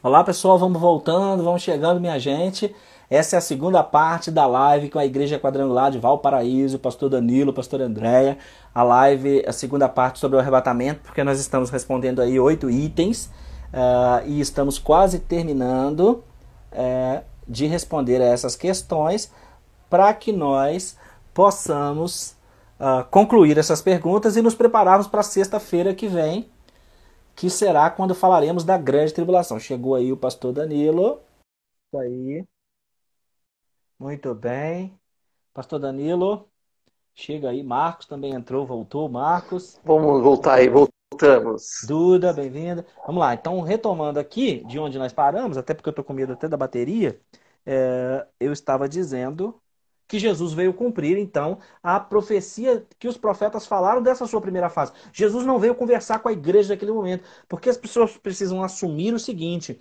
Olá pessoal, vamos voltando, vamos chegando, minha gente. Essa é a segunda parte da live com a Igreja Quadrangular de Valparaíso, pastor Danilo, pastor Andréia. A live, a segunda parte sobre o arrebatamento, porque nós estamos respondendo aí oito itens uh, e estamos quase terminando uh, de responder a essas questões para que nós possamos uh, concluir essas perguntas e nos prepararmos para sexta-feira que vem, que será quando falaremos da grande tribulação. Chegou aí o pastor Danilo. Isso aí. Muito bem. Pastor Danilo, chega aí. Marcos também entrou, voltou. Marcos. Vamos voltar aí, voltamos. Duda, bem-vinda. Vamos lá, então retomando aqui de onde nós paramos, até porque eu estou com medo até da bateria, é, eu estava dizendo que Jesus veio cumprir, então, a profecia que os profetas falaram dessa sua primeira fase. Jesus não veio conversar com a igreja naquele momento, porque as pessoas precisam assumir o seguinte: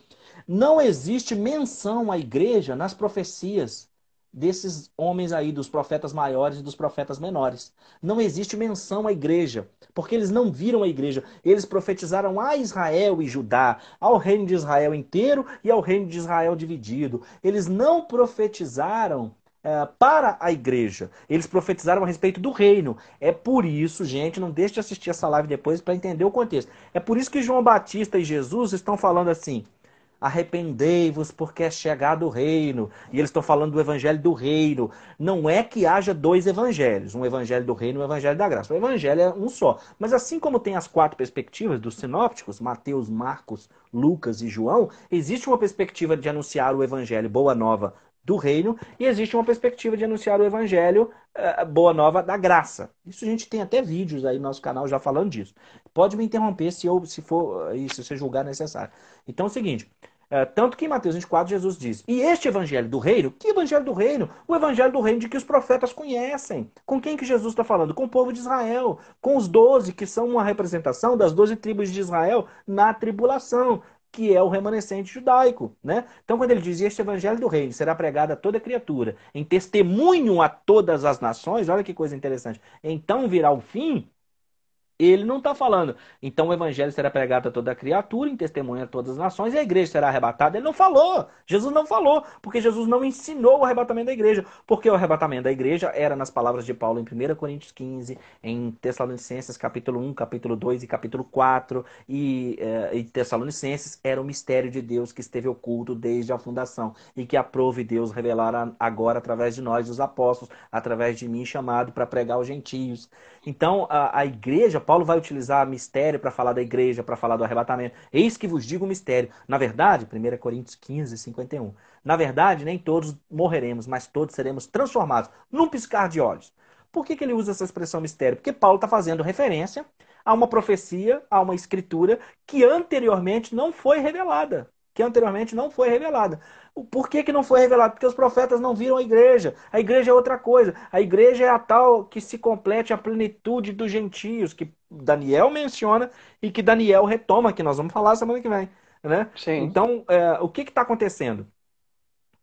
não existe menção à igreja nas profecias desses homens aí, dos profetas maiores e dos profetas menores. Não existe menção à igreja, porque eles não viram a igreja. Eles profetizaram a Israel e Judá, ao reino de Israel inteiro e ao reino de Israel dividido. Eles não profetizaram é, para a igreja. Eles profetizaram a respeito do reino. É por isso, gente, não deixe de assistir essa live depois para entender o contexto. É por isso que João Batista e Jesus estão falando assim: arrependei-vos porque é chegado o reino. E eles estão falando do evangelho do reino. Não é que haja dois evangelhos, um evangelho do reino e um evangelho da graça. O evangelho é um só. Mas assim como tem as quatro perspectivas dos sinópticos, Mateus, Marcos, Lucas e João, existe uma perspectiva de anunciar o evangelho boa nova do reino e existe uma perspectiva de anunciar o evangelho, eh, boa nova da graça. Isso a gente tem até vídeos aí no nosso canal já falando disso. Pode me interromper se eu se for eh, isso se você julgar necessário. Então é o seguinte, eh, tanto que em Mateus 24 Jesus diz: "E este evangelho do reino, que evangelho do reino? O evangelho do reino de que os profetas conhecem. Com quem que Jesus está falando? Com o povo de Israel, com os doze que são uma representação das doze tribos de Israel na tribulação que é o remanescente judaico, né? Então, quando ele dizia este evangelho do reino será pregado a toda criatura, em testemunho a todas as nações, olha que coisa interessante. Então virá o fim, ele não está falando, então o evangelho será pregado a toda criatura, em testemunho a todas as nações, e a igreja será arrebatada. Ele não falou, Jesus não falou, porque Jesus não ensinou o arrebatamento da igreja, porque o arrebatamento da igreja era nas palavras de Paulo em 1 Coríntios 15, em Tessalonicenses capítulo 1, capítulo 2 e capítulo 4, e, eh, e Tessalonicenses era o mistério de Deus que esteve oculto desde a fundação, e que aprove Deus revelar agora através de nós, os apóstolos, através de mim, chamado para pregar aos gentios. Então a, a igreja Paulo vai utilizar mistério para falar da igreja, para falar do arrebatamento. Eis que vos digo mistério. Na verdade, 1 Coríntios 15, 51. Na verdade, nem todos morreremos, mas todos seremos transformados num piscar de olhos. Por que, que ele usa essa expressão mistério? Porque Paulo está fazendo referência a uma profecia, a uma escritura que anteriormente não foi revelada que anteriormente não foi revelada. Por que, que não foi revelado? Porque os profetas não viram a igreja. A igreja é outra coisa. A igreja é a tal que se complete a plenitude dos gentios, que Daniel menciona e que Daniel retoma, que nós vamos falar semana que vem. Né? Sim. Então, é, o que está acontecendo?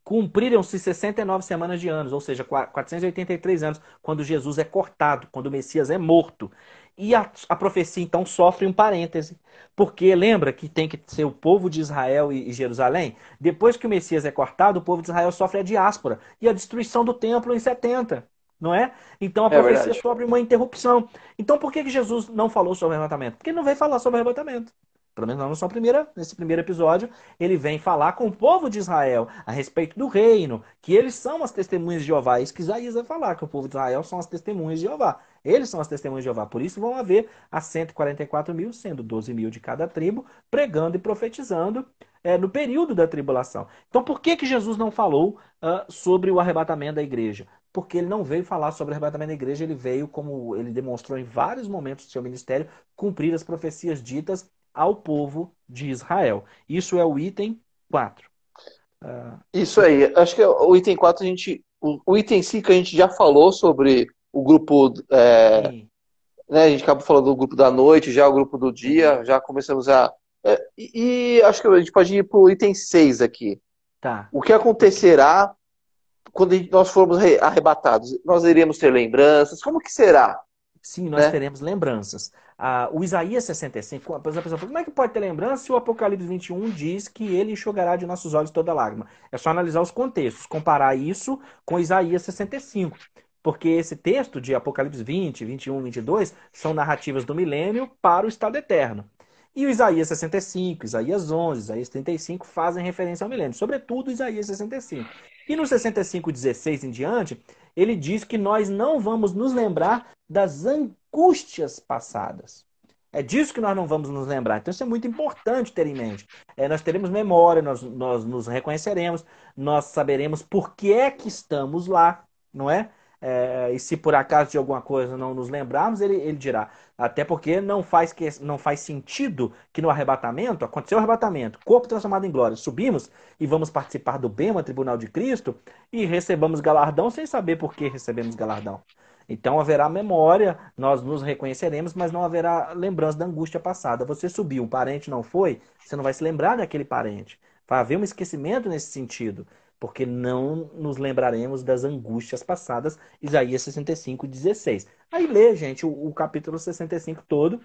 Cumpriram-se 69 semanas de anos, ou seja, 483 anos, quando Jesus é cortado, quando o Messias é morto. E a, a, profecia então sofre um parêntese, porque lembra que tem que ser o povo de Israel e, e, Jerusalém? Depois que o Messias é cortado, o povo de Israel sofre a diáspora e a destruição do templo em 70, não é? Então a é profecia sofre uma interrupção. Então por que, que Jesus não falou sobre o arrebatamento? Porque ele não veio falar sobre o arrebatamento pelo menos não só primeira, nesse primeiro episódio, ele vem falar com o povo de Israel a respeito do reino, que eles são as testemunhas de Jeová. Isso que Isaías vai falar, que o povo de Israel são as testemunhas de Jeová. Eles são as testemunhas de Jeová. Por isso vão haver as 144 mil, sendo 12 mil de cada tribo, pregando e profetizando é, no período da tribulação. Então por que, que Jesus não falou uh, sobre o arrebatamento da igreja? porque ele não veio falar sobre o arrebatamento da igreja, ele veio, como ele demonstrou em vários momentos do seu ministério, cumprir as profecias ditas ao povo de Israel. Isso é o item 4. Uh... Ah, Isso aí. Acho que é o item 4 a gente. O, item 5 a gente já falou sobre o grupo. É, né, a gente acabou falando do grupo da noite, já o grupo do dia, Sim. Uhum. já começamos a. É, e, e, acho que a gente pode ir para o item 6 aqui. Tá. O que acontecerá quando nós formos arrebatados? Nós iremos ter lembranças? Como que será? Sim, nós né? teremos lembranças. Ah, o Isaías 65, a pessoa fala, como é que pode ter lembrança se o Apocalipse 21 diz que ele enxugará de nossos olhos toda lágrima? É só analisar os contextos, comparar isso com Isaías 65. Porque esse texto de Apocalipse 20, 21, 22 são narrativas do milênio para o estado eterno. E o Isaías 65, Isaías 11, Isaías 35 fazem referência ao milênio, sobretudo Isaías 65. E no 65, 16 em diante, ele diz que nós não vamos nos lembrar das angústias passadas. É disso que nós não vamos nos lembrar. Então, isso é muito importante ter em mente. É, nós teremos memória, nós, nós nos reconheceremos, nós saberemos por que é que estamos lá, não é? é e se por acaso de alguma coisa não nos lembrarmos, ele, ele dirá. Até porque não faz, que, não faz sentido que no arrebatamento, aconteceu o arrebatamento, corpo transformado em glória, subimos e vamos participar do bem, bema, tribunal de Cristo, e recebamos galardão sem saber por que recebemos galardão. Então haverá memória, nós nos reconheceremos, mas não haverá lembrança da angústia passada. Você subiu, um parente não foi, você não vai se lembrar daquele parente. Vai haver um esquecimento nesse sentido, porque não nos lembraremos das angústias passadas. Isaías 65, 16. Aí lê, gente, o, o capítulo 65 todo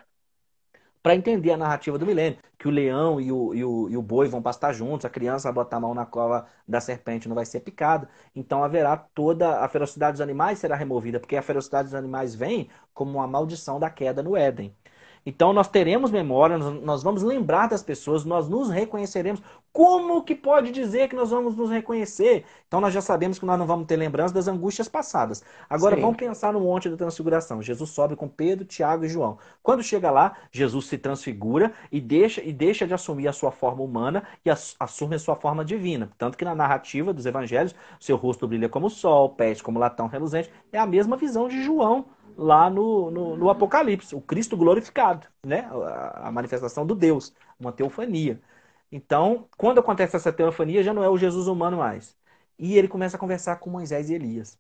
para entender a narrativa do milênio, que o leão e o, e o, e, o, boi vão pastar juntos, a criança vai botar a mão na cova da serpente não vai ser picada. Então haverá toda a ferocidade dos animais será removida, porque a ferocidade dos animais vem como uma maldição da queda no Éden. Então nós teremos memória, nós vamos lembrar das pessoas, nós nos reconheceremos. Como que pode dizer que nós vamos nos reconhecer? Então nós já sabemos que nós não vamos ter lembrança das angústias passadas. Agora Sim. vamos pensar no monte da transfiguração. Jesus sobe com Pedro, Tiago e João. Quando chega lá, Jesus se transfigura e deixa, e deixa de assumir a sua forma humana e assume a sua forma divina. Tanto que na narrativa dos evangelhos, seu rosto brilha como o sol, pés como latão reluzente. É a mesma visão de João lá no, no, no Apocalipse, o Cristo glorificado, né? A, manifestação do Deus, uma teofania. Então, quando acontece essa teofania, já não é o Jesus humano mais. E ele começa a conversar com Moisés e Elias.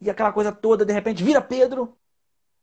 E aquela coisa toda, de repente, vira Pedro.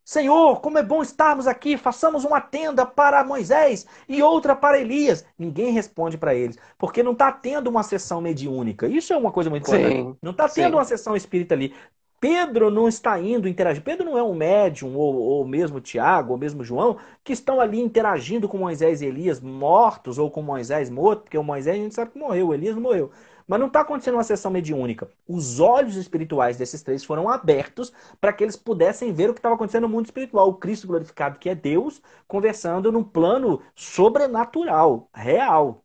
Senhor, como é bom estarmos aqui, façamos uma tenda para Moisés e outra para Elias. Ninguém responde para eles, porque não está tendo uma sessão mediúnica. Isso é uma coisa muito importante. não está tendo uma sessão espírita ali. Pedro não está indo interagir. Pedro não é um médium, ou, ou mesmo Tiago, ou mesmo João, que estão ali interagindo com Moisés e Elias mortos, ou com Moisés morto, porque o Moisés a gente sabe que morreu, o Elias morreu. Mas não está acontecendo uma sessão mediúnica. Os olhos espirituais desses três foram abertos para que eles pudessem ver o que estava acontecendo no mundo espiritual. O Cristo glorificado, que é Deus, conversando num plano sobrenatural, real,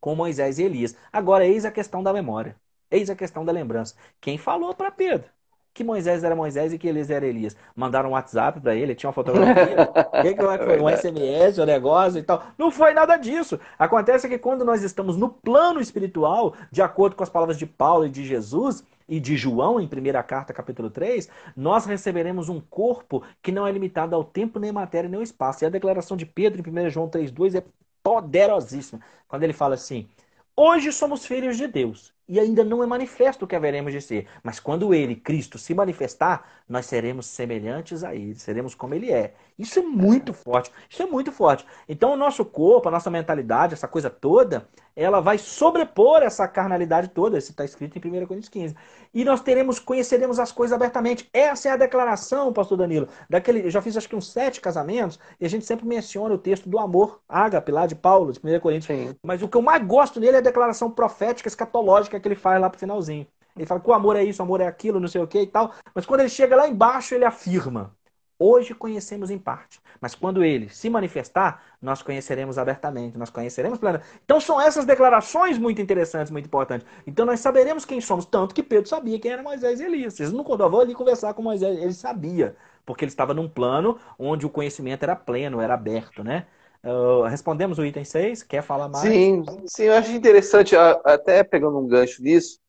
com Moisés e Elias. Agora, eis a questão da memória. Eis a questão da lembrança. Quem falou para Pedro? que Moisés era Moisés e que Elias era Elias. Mandaram um WhatsApp para ele, tinha uma fotografia, O que que foi? um SMS, um negócio e tal. Não foi nada disso. Acontece que quando nós estamos no plano espiritual, de acordo com as palavras de Paulo e de Jesus, e de João, em 1 carta, capítulo 3, nós receberemos um corpo que não é limitado ao tempo, nem matéria, nem ao espaço. E a declaração de Pedro em 1 João 3,2 é poderosíssima. Quando ele fala assim: Hoje somos filhos de Deus e ainda não é manifesto o que haveremos de ser. Mas quando ele, Cristo, se manifestar, nós seremos semelhantes a ele, seremos como ele é. Isso é muito forte. Isso é muito forte. Então, o nosso corpo, a nossa mentalidade, essa coisa toda, ela vai sobrepor essa carnalidade toda. Isso está escrito em 1 Coríntios 15. E nós teremos, conheceremos as coisas abertamente. Essa é a declaração, pastor Danilo. Daquele, eu já fiz acho que uns sete casamentos, e a gente sempre menciona o texto do amor, ágape, lá de Paulo, de 1 Coríntios. Sim. Mas o que eu mais gosto nele é a declaração profética, escatológica que é que ele faz lá pro finalzinho. Ele fala que o amor é isso, o amor é aquilo, não sei o que e tal. Mas quando ele chega lá embaixo, ele afirma: Hoje conhecemos em parte, mas quando ele se manifestar, nós conheceremos abertamente, nós conheceremos plena. Então são essas declarações muito interessantes, muito importantes. Então nós saberemos quem somos, tanto que Pedro sabia quem era Moisés e Elias. Eles não vão ali conversar com Moisés, ele sabia, porque ele estava num plano onde o conhecimento era pleno, era aberto, né? Ah, respondemos o item 6, quer falar mais? Sim, sim, eu acho interessante, ah, até pegando um gancho nisso,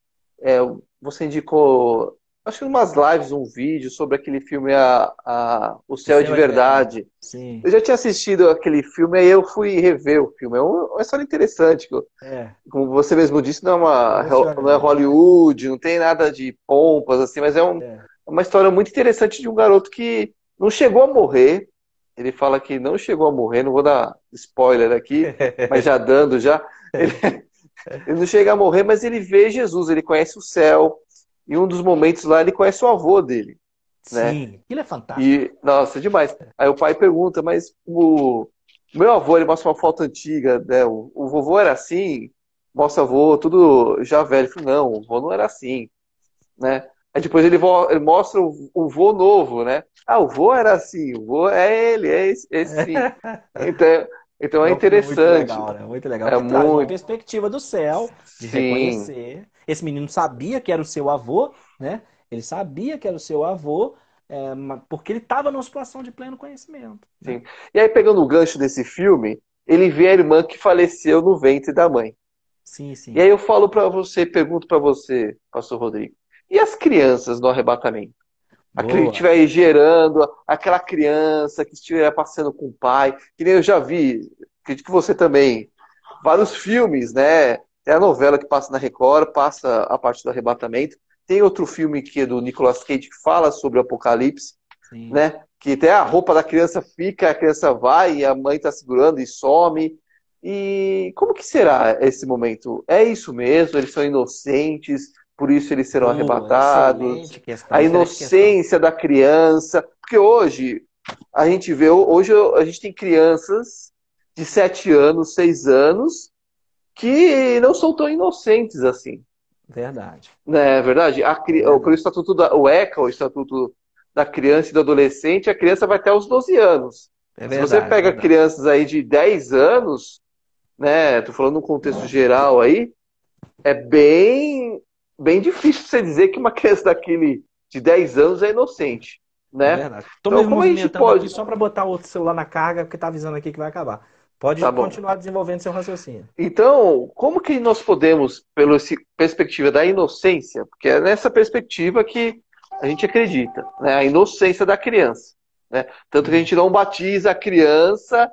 é, você indicou, acho que umas lives, um vídeo sobre aquele filme a, a O Céu, de é Verdade. Sim. Eu já tinha assistido aquele filme, aí eu fui rever o filme. É uma história interessante. É. Como você mesmo disse, não é, uma, não é né? Hollywood, não tem nada de pompas, assim, mas é, um, é uma história muito interessante de um garoto que não chegou a morrer, ele fala que não chegou a morrer, não vou dar spoiler aqui, mas já dando já. Ele, ele, não chega a morrer, mas ele vê Jesus, ele conhece o céu. E um dos momentos lá ele conhece o avô dele. Né? Sim, ele é fantástico. E, nossa, demais. Aí o pai pergunta, mas o meu avô, ele mostra uma foto antiga, né? O, o vovô era assim, mostra avô, tudo já velho. não, o avô não era assim, né? Aí depois ele, ele mostra o, o vô novo, né? Ah, o vô era assim, o vô é ele, é esse, esse sim. Então, então é interessante. Muito legal, né? Muito legal. É muito... uma perspectiva do céu, de sim. reconhecer. Esse menino sabia que era o seu avô, né? Ele sabia que era o seu avô, é, porque ele estava numa situação de pleno conhecimento. Né? Sim. E aí, pegando o gancho desse filme, ele vê a irmã que faleceu no ventre da mãe. Sim, sim. E aí eu falo para você, pergunto para você, Pastor Rodrigo, e as crianças do arrebatamento? Aquele que estiver gerando, aquela criança que estiver passando com o pai, que nem eu já vi, acredito que você também, vários filmes, né? Tem a novela que passa na Record, passa a parte do arrebatamento. Tem outro filme que é do Nicolas Cage que fala sobre o apocalipse, Sim. né? Que até a roupa da criança fica, a criança vai e a mãe está segurando e some. E como que será esse momento? É isso mesmo? Eles são inocentes? por isso eles serão arrebatados. A inocência da criança. Porque hoje, a gente vê, hoje a gente tem crianças de 7 anos, 6 anos, que não são tão inocentes assim. Verdade. Não né, é verdade? A, verdade. o estatuto da, o ECA, o estatuto da criança e do adolescente, a criança vai até os 12 anos. É verdade, Se você pega crianças aí de 10 anos, né, tô falando no contexto geral aí, é bem bem difícil você dizer que uma criança daquele de 10 anos é inocente. Né? É verdade. Tô então, me pode... só para botar outro celular na carga, porque tá avisando aqui que vai acabar. Pode tá continuar bom. desenvolvendo seu raciocínio. Então, como que nós podemos, pela perspectiva da inocência, porque é nessa perspectiva que a gente acredita, né? a inocência da criança. Né? Tanto que a gente não batiza a criança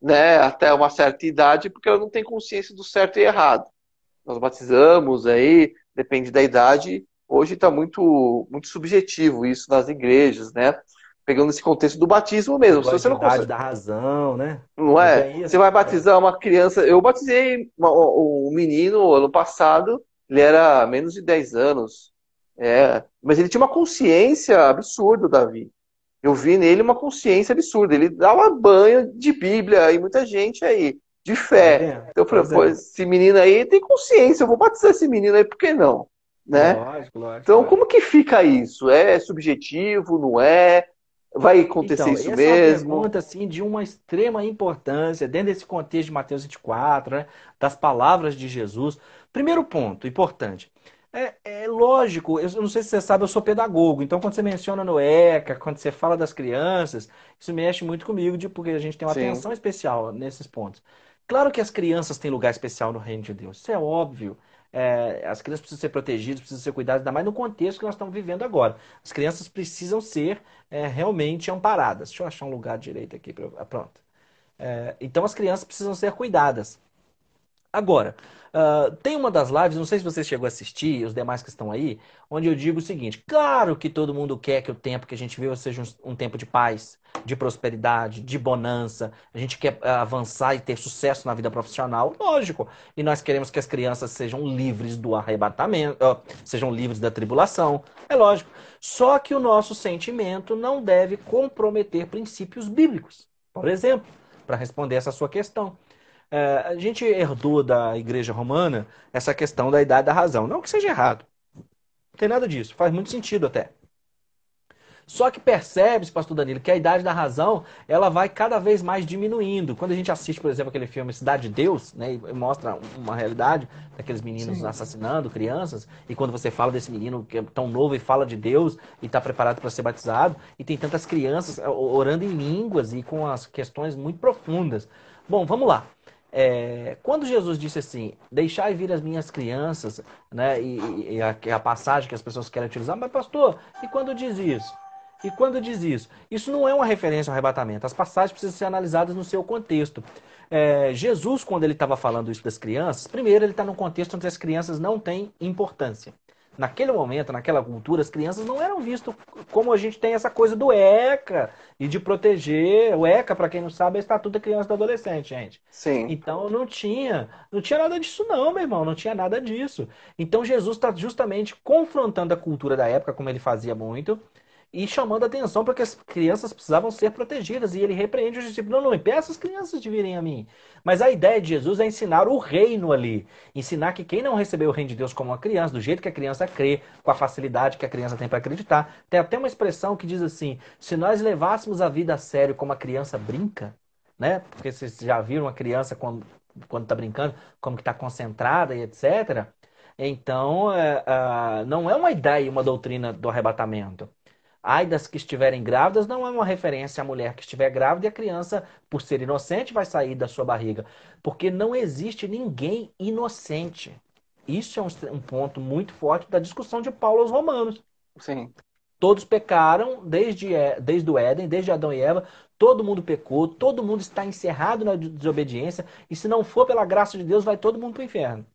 né, até uma certa idade, porque ela não tem consciência do certo e errado. Nós batizamos aí depende da idade. Hoje está muito, muito subjetivo isso nas igrejas, né? Pegando esse contexto do batismo mesmo. Se você não consegue... da razão, né? Não é? é você vai batizar uma criança. Eu batizei um menino ano passado, ele era menos de 10 anos. É, mas ele tinha uma consciência absurda, Davi. Eu vi nele uma consciência absurda. Ele dava banho de Bíblia e muita gente aí de fé. É, então eu falei, pô, esse menino aí tem consciência, eu vou batizar esse menino aí, por que não? Né? Lógico, lógico, então, como que fica isso? É subjetivo, não é? Vai acontecer então, isso essa mesmo? É uma pergunta assim, de uma extrema importância, dentro desse contexto de Mateus 24, né, das palavras de Jesus. Primeiro ponto importante. É, é, lógico, eu não sei se você sabe, eu sou pedagogo, então quando você menciona no ECA, quando você fala das crianças, isso mexe muito comigo, de, porque a gente tem uma Sim. atenção especial nesses pontos. Claro que as crianças têm lugar especial no reino de Deus, isso é óbvio. É, as crianças precisam ser protegidas, precisam ser cuidadas, ainda mais no contexto que nós estamos vivendo agora. As crianças precisam ser é, realmente amparadas. Deixa eu achar um lugar direito aqui. Pra, ah, pronto. É, então, as crianças precisam ser cuidadas. Agora, uh, tem uma das lives, não sei se você chegou a assistir, os demais que estão aí, onde eu digo o seguinte: claro que todo mundo quer que o tempo que a gente vive seja um, um tempo de paz, de prosperidade, de bonança. A gente quer uh, avançar e ter sucesso na vida profissional, lógico. E nós queremos que as crianças sejam livres do arrebatamento, uh, sejam livres da tribulação, é lógico. Só que o nosso sentimento não deve comprometer princípios bíblicos. Por exemplo, para responder essa sua questão. É, a gente herdou da Igreja Romana essa questão da idade da razão. Não que seja errado. Não tem nada disso. Faz muito sentido até. Só que percebe-se, pastor Danilo, que a idade da razão ela vai cada vez mais diminuindo. Quando a gente assiste, por exemplo, aquele filme Cidade de Deus, né, e mostra uma realidade daqueles meninos Sim. assassinando crianças, e quando você fala desse menino que é tão novo e fala de Deus e está preparado para ser batizado, e tem tantas crianças é, orando em línguas e com as questões muito profundas. Bom, vamos lá. É, quando Jesus disse assim, deixai vir as minhas crianças, né, e, e a, a, passagem que as pessoas querem utilizar, mas pastor, e quando diz isso? E quando diz isso? Isso não é uma referência ao arrebatamento. As passagens precisam ser analisadas no seu contexto. É, Jesus, quando ele estava falando isso das crianças, primeiro ele está num contexto onde as crianças não têm importância naquele momento, naquela cultura, as crianças não eram vistas como a gente tem essa coisa do ECA e de proteger. O ECA, para quem não sabe, é o Estatuto da Criança e do Adolescente, gente. Sim. Então não tinha, não tinha nada disso não, meu irmão, não tinha nada disso. Então Jesus está justamente confrontando a cultura da época, como ele fazia muito, e chamando a atenção para que as crianças precisavam ser protegidas. E ele repreende o discípulo: não, não impeça as crianças de virem a mim. Mas a ideia de Jesus é ensinar o reino ali. Ensinar que quem não recebeu o reino de Deus como uma criança, do jeito que a criança crê, com a facilidade que a criança tem para acreditar. Tem até uma expressão que diz assim: se nós levássemos a vida a sério como a criança brinca, né? Porque vocês já viram uma criança quando quando está brincando, como que está concentrada e etc. Então, é, ah, não é uma ideia, uma doutrina do arrebatamento. Ai das que estiverem grávidas não é uma referência à mulher que estiver grávida e a criança, por ser inocente, vai sair da sua barriga. Porque não existe ninguém inocente. Isso é um, um ponto muito forte da discussão de Paulo aos Romanos. Sim. Todos pecaram desde, é, desde o Éden, desde Adão e Eva. Todo mundo pecou, todo mundo está encerrado na desobediência. E se não for pela graça de Deus, vai todo mundo para o inferno.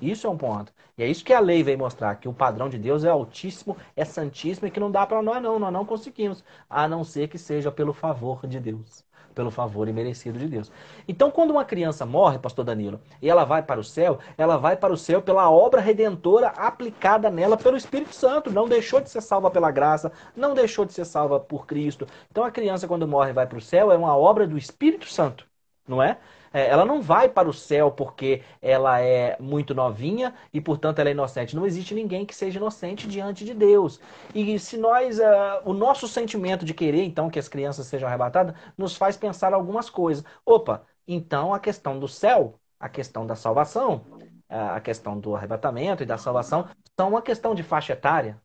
Isso é um ponto. E é isso que a lei veio mostrar, que o padrão de Deus é altíssimo, é santíssimo e que não dá para nós não, nós não conseguimos, a não ser que seja pelo favor de Deus, pelo favor imerecido de Deus. Então, quando uma criança morre, pastor Danilo, e ela vai para o céu, ela vai para o céu pela obra redentora aplicada nela pelo Espírito Santo, não deixou de ser salva pela graça, não deixou de ser salva por Cristo. Então, a criança quando morre vai para o céu é uma obra do Espírito Santo, não é? É, ela não vai para o céu porque ela é muito novinha e, portanto, ela é inocente. Não existe ninguém que seja inocente diante de Deus. E se nós, uh, o nosso sentimento de querer, então, que as crianças sejam arrebatadas, nos faz pensar algumas coisas. Opa, então a questão do céu, a questão da salvação, a questão do arrebatamento e da salvação, são uma questão de faixa etária.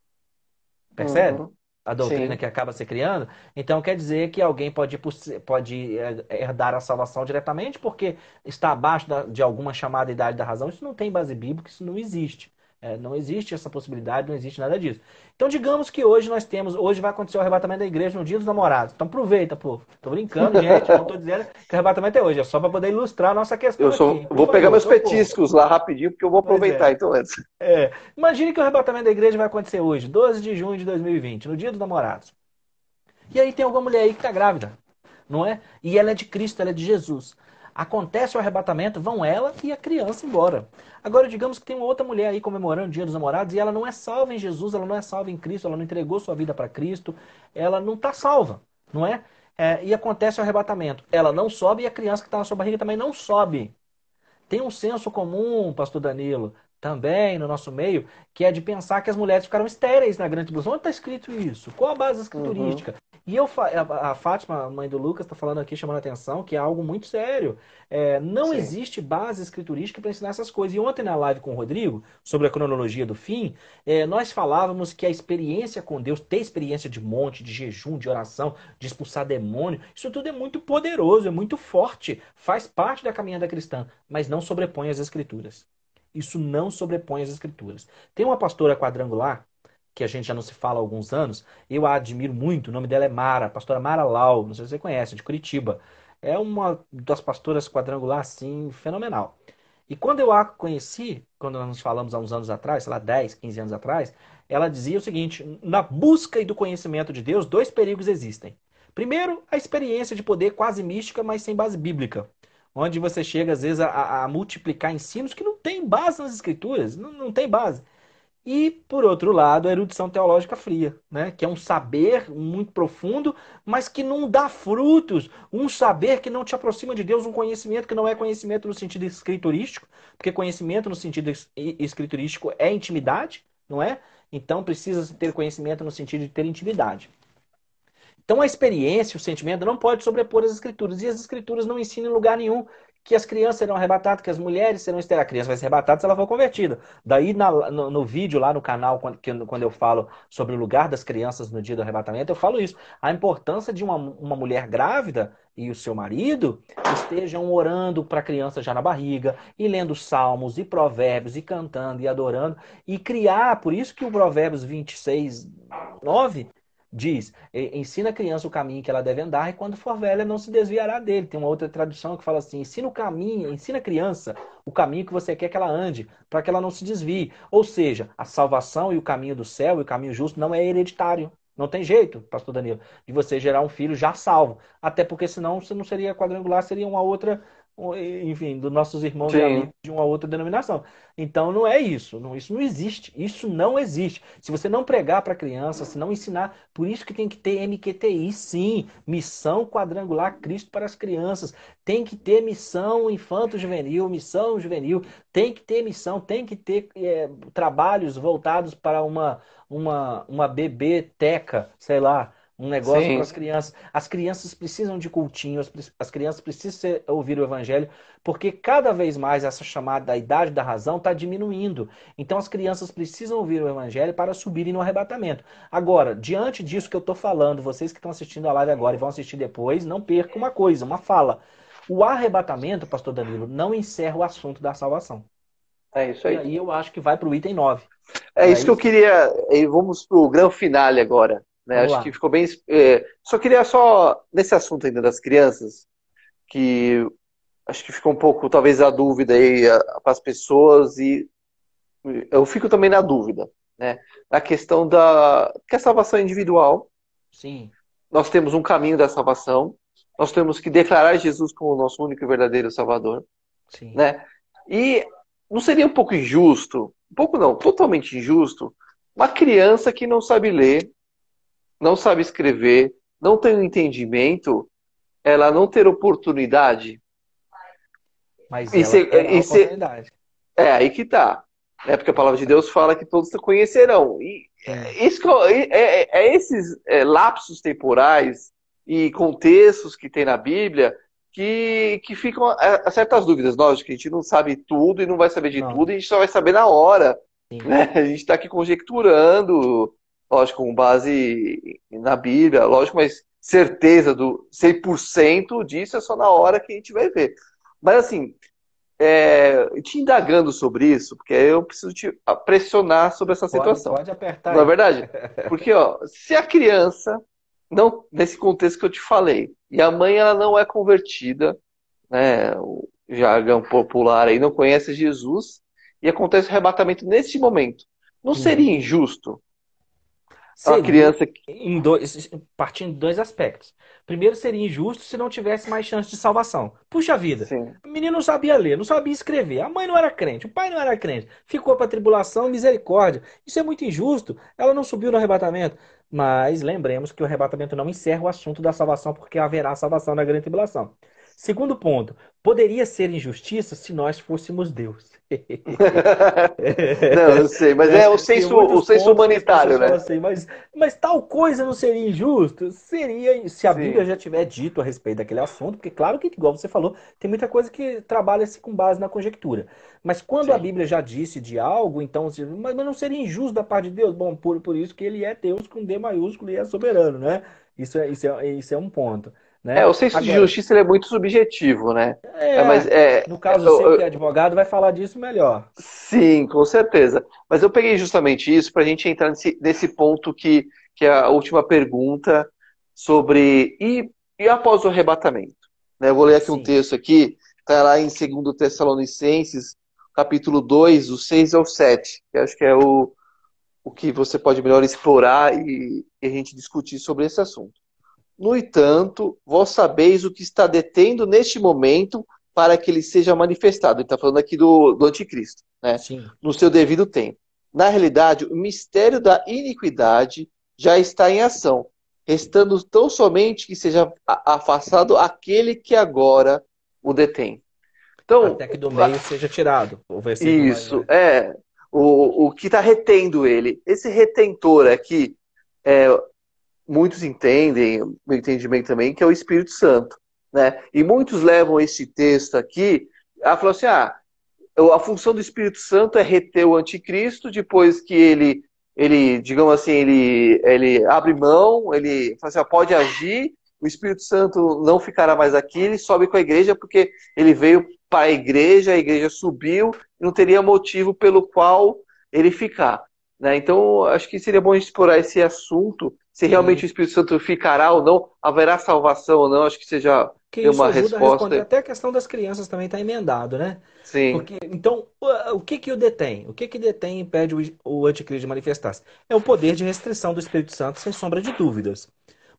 Percebe? Uhum a doutrina Sim. que acaba se criando. Então quer dizer que alguém pode, pode eh, herdar a salvação diretamente porque está abaixo da, de alguma chamada idade da razão. Isso não tem base bíblica, isso não existe. É, não existe essa possibilidade, não existe nada disso. Então, digamos que hoje nós temos, hoje vai acontecer o arrebatamento da igreja no dia dos namorados. Então, aproveita, pô. Tô brincando, gente, não tô dizendo que o arrebatamento é hoje, é só para poder ilustrar a nossa questão. Eu aqui. vou pegar meus petiscos pô. lá rapidinho, porque eu vou é. aproveitar é. então antes. É. Imagine que o arrebatamento da igreja vai acontecer hoje, 12 de junho de 2020, no dia dos namorados. E aí tem alguma mulher aí que tá grávida, não é? E ela é de Cristo, ela é de Jesus. Acontece o arrebatamento, vão ela e a criança embora. Agora, digamos que tem uma outra mulher aí comemorando o Dia dos Namorados e ela não é salva em Jesus, ela não é salva em Cristo, ela não entregou sua vida para Cristo, ela não está salva, não é? é? E acontece o arrebatamento. Ela não sobe e a criança que está na sua barriga também não sobe. Tem um senso comum, pastor Danilo, também no nosso meio, que é de pensar que as mulheres ficaram estéreis na grande tribulação. Onde está escrito isso? Qual a base escriturística? Uhum. E eu, a, a Fátima, mãe do Lucas, está falando aqui, chamando a atenção, que é algo muito sério. É, não Sim. existe base escriturística para ensinar essas coisas. E ontem na live com o Rodrigo, sobre a cronologia do fim, é, nós falávamos que a experiência com Deus, ter experiência de monte, de jejum, de oração, de expulsar demônio, isso tudo é muito poderoso, é muito forte, faz parte da caminhada cristã, mas não sobrepõe as escrituras. Isso não sobrepõe as escrituras. Tem uma pastora quadrangular, que a gente já não se fala há alguns anos, eu a admiro muito, o nome dela é Mara, pastora Mara Lau, não sei se você conhece, de Curitiba. É uma das pastoras quadrangular, assim, fenomenal. E quando eu a conheci, quando nós falamos há uns anos atrás, sei lá, 10, 15 anos atrás, ela dizia o seguinte: na busca e do conhecimento de Deus, dois perigos existem. Primeiro, a experiência de poder quase mística, mas sem base bíblica onde você chega, às vezes, a, a multiplicar ensinos que não tem base nas escrituras, não, não tem base. E, por outro lado, a erudição teológica fria, né? que é um saber muito profundo, mas que não dá frutos. Um saber que não te aproxima de Deus, um conhecimento que não é conhecimento no sentido escriturístico, porque conhecimento no sentido escriturístico é intimidade, não é? Então precisa ter conhecimento no sentido de ter intimidade. Então a experiência, o sentimento não pode sobrepor as escrituras. E as escrituras não ensinam em lugar nenhum que as crianças serão arrebatadas, que as mulheres serão estérias. A criança vai ser arrebatada se ela for convertida. Daí, na, no, no, vídeo lá no canal, quando, que, quando eu falo sobre o lugar das crianças no dia do arrebatamento, eu falo isso. A importância de uma, uma mulher grávida e o seu marido estejam orando para a criança já na barriga, e lendo salmos e provérbios, e cantando e adorando, e criar, por isso que o Provérbios 26, 9 diz: ensina a criança o caminho que ela deve andar e quando for velha não se desviará dele. Tem uma outra tradução que fala assim: ensina o caminho, ensina a criança o caminho que você quer que ela ande, para que ela não se desvie. Ou seja, a salvação e o caminho do céu e o caminho justo não é hereditário. Não tem jeito, pastor Danilo, de você gerar um filho já salvo. Até porque senão você não seria quadrangular, seria uma outra enfim, dos nossos irmãos e amigos de uma outra denominação. Então não é isso, não, isso não existe, isso não existe. Se você não pregar para criança, se não ensinar, por isso que tem que ter MQTI, sim, missão quadrangular Cristo para as crianças, tem que ter missão infanto juvenil, missão juvenil, tem que ter missão, tem que ter é, trabalhos voltados para uma uma uma bebeteca, sei lá, um negócio para as crianças. As crianças precisam de cultinho, as, as crianças precisam ser, ouvir o evangelho, porque cada vez mais essa chamada da idade da razão está diminuindo. Então as crianças precisam ouvir o evangelho para subirem no arrebatamento. Agora, diante disso que eu estou falando, vocês que estão assistindo a live agora e vão assistir depois, não percam uma coisa, uma fala. O arrebatamento, pastor Danilo, não encerra o assunto da salvação. É isso aí. E aí eu acho que vai para o item 9. É, é isso, isso que eu queria. Vamos para o grande finale agora. Né? Acho lá. que ficou bem. É, só queria só, nesse assunto ainda das crianças, que acho que ficou um pouco, talvez, a dúvida aí para as pessoas, e eu fico também na dúvida, né? Na questão da. que é a salvação é individual. Sim. Nós temos um caminho da salvação, nós temos que declarar Jesus como o nosso único e verdadeiro Salvador. Sim. Né? E não seria um pouco injusto, um pouco não, totalmente injusto, uma criança que não sabe ler, não sabe escrever, não tem um entendimento, ela não ter oportunidade. Mas e se, e se, É, aí que tá. É porque a palavra de Deus fala que todos conhecerão. E é. Isso, é, é, é esses é, lapsos temporais e contextos que tem na Bíblia que, que ficam a, é, a certas dúvidas. Lógico que a gente não sabe tudo e não vai saber de não. tudo, a gente só vai saber na hora. Né? A gente está aqui conjecturando, lógico, com base na Bíblia, lógico, mas certeza do 100% disso é só na hora que a gente vai ver. Mas assim, é, te indagando sobre isso, porque eu preciso te pressionar sobre essa pode, situação. Pode apertar. Na é verdade, porque ó, se a criança não nesse contexto que eu te falei, e a mãe ela não é convertida, né, o jargão popular aí não conhece Jesus e acontece o arrebatamento nesse momento, não uhum. seria injusto Seria a criança que... em dois, partindo de dois aspectos. Primeiro, seria injusto se não tivesse mais chance de salvação. Puxa vida, Sim. o menino não sabia ler, não sabia escrever, a mãe não era crente, o pai não era crente, ficou para tribulação, misericórdia. Isso é muito injusto, ela não subiu no arrebatamento. Mas lembremos que o arrebatamento não encerra o assunto da salvação, porque haverá salvação na grande tribulação. Segundo ponto, poderia ser injustiça se nós fôssemos Deus. não, eu sei, mas é, o senso, o senso humanitário, né? Assim, mas, mas tal coisa não seria injusto? Seria se a Sim. Bíblia já tiver dito a respeito daquele assunto, porque claro que, igual você falou, tem muita coisa que trabalha-se com base na conjectura. Mas quando Sim. a Bíblia já disse de algo, então, mas, mas não seria injusto da parte de Deus? Bom, por, por isso que ele é Deus com D maiúsculo e é soberano, né? Isso é, isso é, isso é um ponto. Né? É, o senso Agora, de justiça é muito subjetivo, né? É, é mas é, no caso, você que é advogado vai falar disso melhor. Sim, com certeza. Mas eu peguei justamente isso para a gente entrar nesse, nesse ponto que, que é a última pergunta sobre e, e após o arrebatamento. Né? Eu vou ler aqui sim. um texto aqui, está lá em 2 Tessalonicenses, capítulo 2, do 6 ao 7, que acho que é o, o que você pode melhor explorar e, e a gente discutir sobre esse assunto. No entanto, vós sabeis o que está detendo neste momento para que ele seja manifestado. Ele está falando aqui do, do anticristo, né? Sim. No seu devido tempo. Na realidade, o mistério da iniquidade já está em ação, restando tão somente que seja afastado aquele que agora o detém. Então, Até que do meio a... seja tirado. isso, é. O, o que está retendo ele. Esse retentor aqui é, muitos entendem, meu entendimento também, que é o Espírito Santo. Né? E muitos levam esse texto aqui a falar assim: ah, a função do Espírito Santo é reter o anticristo depois que ele, ele digamos assim, ele, ele abre mão, ele assim, ah, pode agir, o Espírito Santo não ficará mais aqui, ele sobe com a igreja porque ele veio para a igreja, a igreja subiu, não teria motivo pelo qual ele ficar. Né? Então, acho que seria bom explorar esse assunto se realmente o Espírito Santo ficará ou não, haverá salvação ou não, acho que você já que deu uma resposta. Até a questão das crianças também está emendado, né? Sim. Porque, então, o que que o detém? O que que detém e impede o, o anticristo de manifestar-se? É o poder de restrição do Espírito Santo, sem sombra de dúvidas.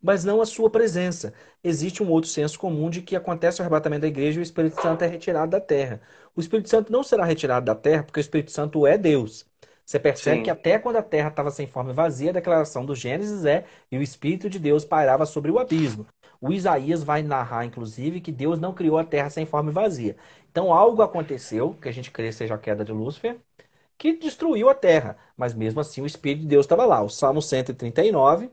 Mas não a sua presença. Existe um outro senso comum de que acontece o arrebatamento da igreja e o Espírito Santo é retirado da terra. O Espírito Santo não será retirado da terra porque o Espírito Santo é Deus. Você percebe Sim. que até quando a terra estava sem forma e vazia, a declaração do Gênesis é: e o Espírito de Deus pairava sobre o abismo. O Isaías vai narrar, inclusive, que Deus não criou a terra sem forma e vazia. Então algo aconteceu, que a gente crê seja a queda de Lúcifer, que destruiu a terra. Mas mesmo assim, o Espírito de Deus estava lá. O Salmo 139,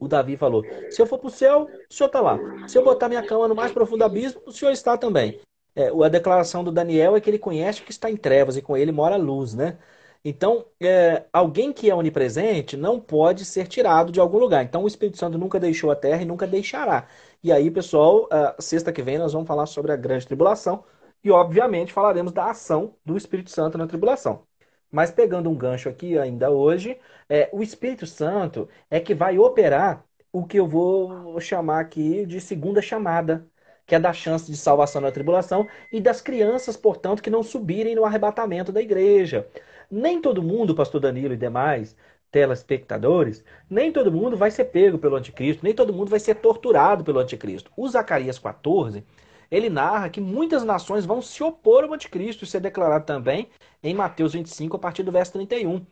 o Davi falou: se eu for para o céu, o senhor está lá. Se eu botar minha cama no mais profundo abismo, o senhor está também. É, a declaração do Daniel é que ele conhece o que está em trevas e com ele mora a luz, né? Então, é, alguém que é onipresente não pode ser tirado de algum lugar. Então, o Espírito Santo nunca deixou a terra e nunca deixará. E aí, pessoal, sexta que vem nós vamos falar sobre a grande tribulação e, obviamente, falaremos da ação do Espírito Santo na tribulação. Mas pegando um gancho aqui ainda hoje, é, o Espírito Santo é que vai operar o que eu vou chamar aqui de segunda chamada, que é da chance de salvação na tribulação e das crianças, portanto, que não subirem no arrebatamento da igreja nem todo mundo, pastor Danilo e demais telespectadores, nem todo mundo vai ser pego pelo anticristo, nem todo mundo vai ser torturado pelo anticristo. O Zacarias 14, ele narra que muitas nações vão se opor ao anticristo, isso é declarado também em Mateus 25, a partir do verso 31.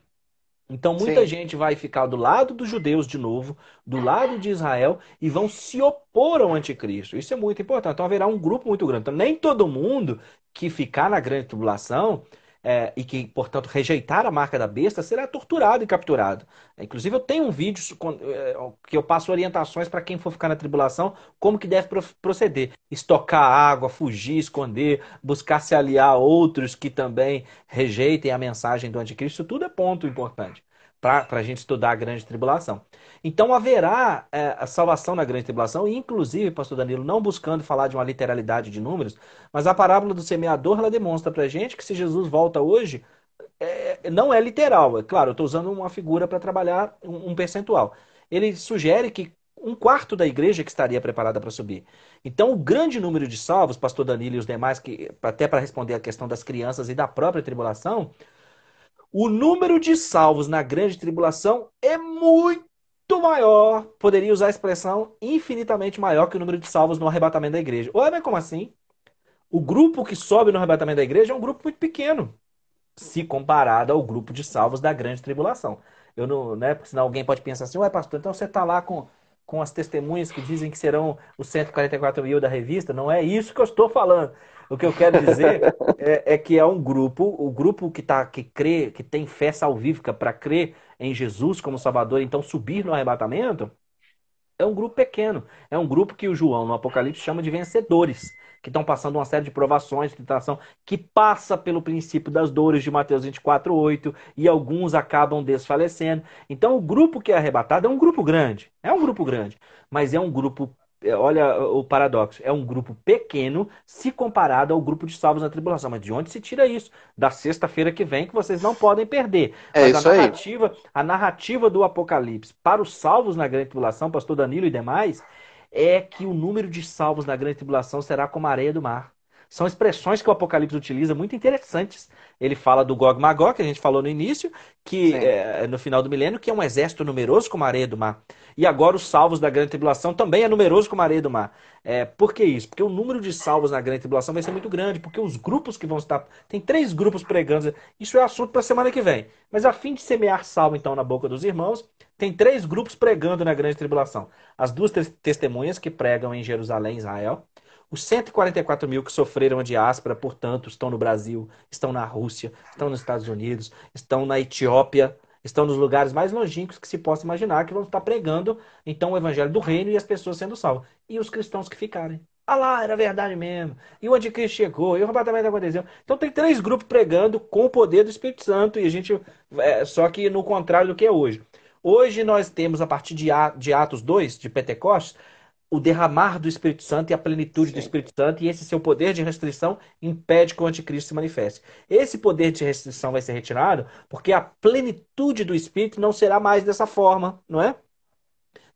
Então muita Sim. gente vai ficar do lado dos judeus de novo, do lado de Israel, e vão se opor ao anticristo. Isso é muito importante. Então haverá um grupo muito grande. Então nem todo mundo que ficar na grande tribulação é, e que, portanto, rejeitar a marca da besta, será torturado e capturado. É, inclusive, eu tenho um vídeo é, que eu passo orientações para quem for ficar na tribulação, como que deve proceder. Estocar água, fugir, esconder, buscar se aliar a outros que também rejeitem a mensagem do anticristo, tudo é ponto importante para a gente estudar a grande tribulação. Então haverá é, a salvação na grande tribulação, e inclusive, pastor Danilo, não buscando falar de uma literalidade de números, mas a parábola do semeador ela demonstra para a gente que se Jesus volta hoje, é, não é literal. É claro, eu estou usando uma figura para trabalhar um, um percentual. Ele sugere que um quarto da igreja que estaria preparada para subir. Então, o grande número de salvos, pastor Danilo e os demais, que até para responder a questão das crianças e da própria tribulação, o número de salvos na grande tribulação é muito maior, poderia usar a expressão infinitamente maior que o número de salvos no arrebatamento da igreja. Ué, mas como assim? O grupo que sobe no arrebatamento da igreja é um grupo muito pequeno, se comparado ao grupo de salvos da grande tribulação. Eu não, né, porque senão alguém pode pensar assim, ué, pastor, então você está lá com, com as testemunhas que dizem que serão os 144 mil da revista? Não é isso que eu estou falando. O que eu quero dizer é, é, que é um grupo, o grupo que tá, que crê, que tem fé salvífica para crer em Jesus como Salvador, então subir no arrebatamento, é um grupo pequeno. É um grupo que o João, no Apocalipse, chama de vencedores, que estão passando uma série de provações, tentação, tá que passa pelo princípio das dores de Mateus 24, 8, e alguns acabam desfalecendo. Então, o grupo que é arrebatado é um grupo grande. É um grupo grande, mas é um grupo é, olha o paradoxo, é um grupo pequeno se comparado ao grupo de salvos na tribulação. Mas de onde se tira isso? Da sexta-feira que vem, que vocês não podem perder. É Mas isso a narrativa, aí. a narrativa do Apocalipse para os salvos na grande tribulação, pastor Danilo e demais, é que o número de salvos na grande tribulação será como a areia do mar. São expressões que o Apocalipse utiliza muito interessantes. Ele fala do Gog Magog, que a gente falou no início, que é, no final do milênio, que é um exército numeroso como a areia do mar. E agora os salvos da grande tribulação também é numeroso como a areia do mar. É, por que isso? Porque o número de salvos na grande tribulação vai ser muito grande, porque os grupos que vão estar. Tem três grupos pregando. Isso é assunto para a semana que vem. Mas a fim de semear salvo, então, na boca dos irmãos, tem três grupos pregando na grande tribulação. As duas testemunhas que pregam em Jerusalém, Israel, os 144 mil que sofreram a diáspora, portanto, estão no Brasil, estão na Rússia, estão nos Estados Unidos, estão na Etiópia, estão nos lugares mais longínquos que se possa imaginar, que vão estar pregando então o evangelho do reino e as pessoas sendo salvas. E os cristãos que ficarem. Ah lá, era verdade mesmo. E o anticristo chegou, e o arrebatamento aconteceu. Então tem três grupos pregando com o poder do Espírito Santo, e a gente. É, só que no contrário do que é hoje. Hoje nós temos, a partir de Atos 2, de Pentecostes, o derramar do Espírito Santo e a plenitude Sim. do Espírito Santo, e esse seu poder de restrição impede que o anticristo se manifeste. Esse poder de restrição vai ser retirado porque a plenitude do Espírito não será mais dessa forma, não é?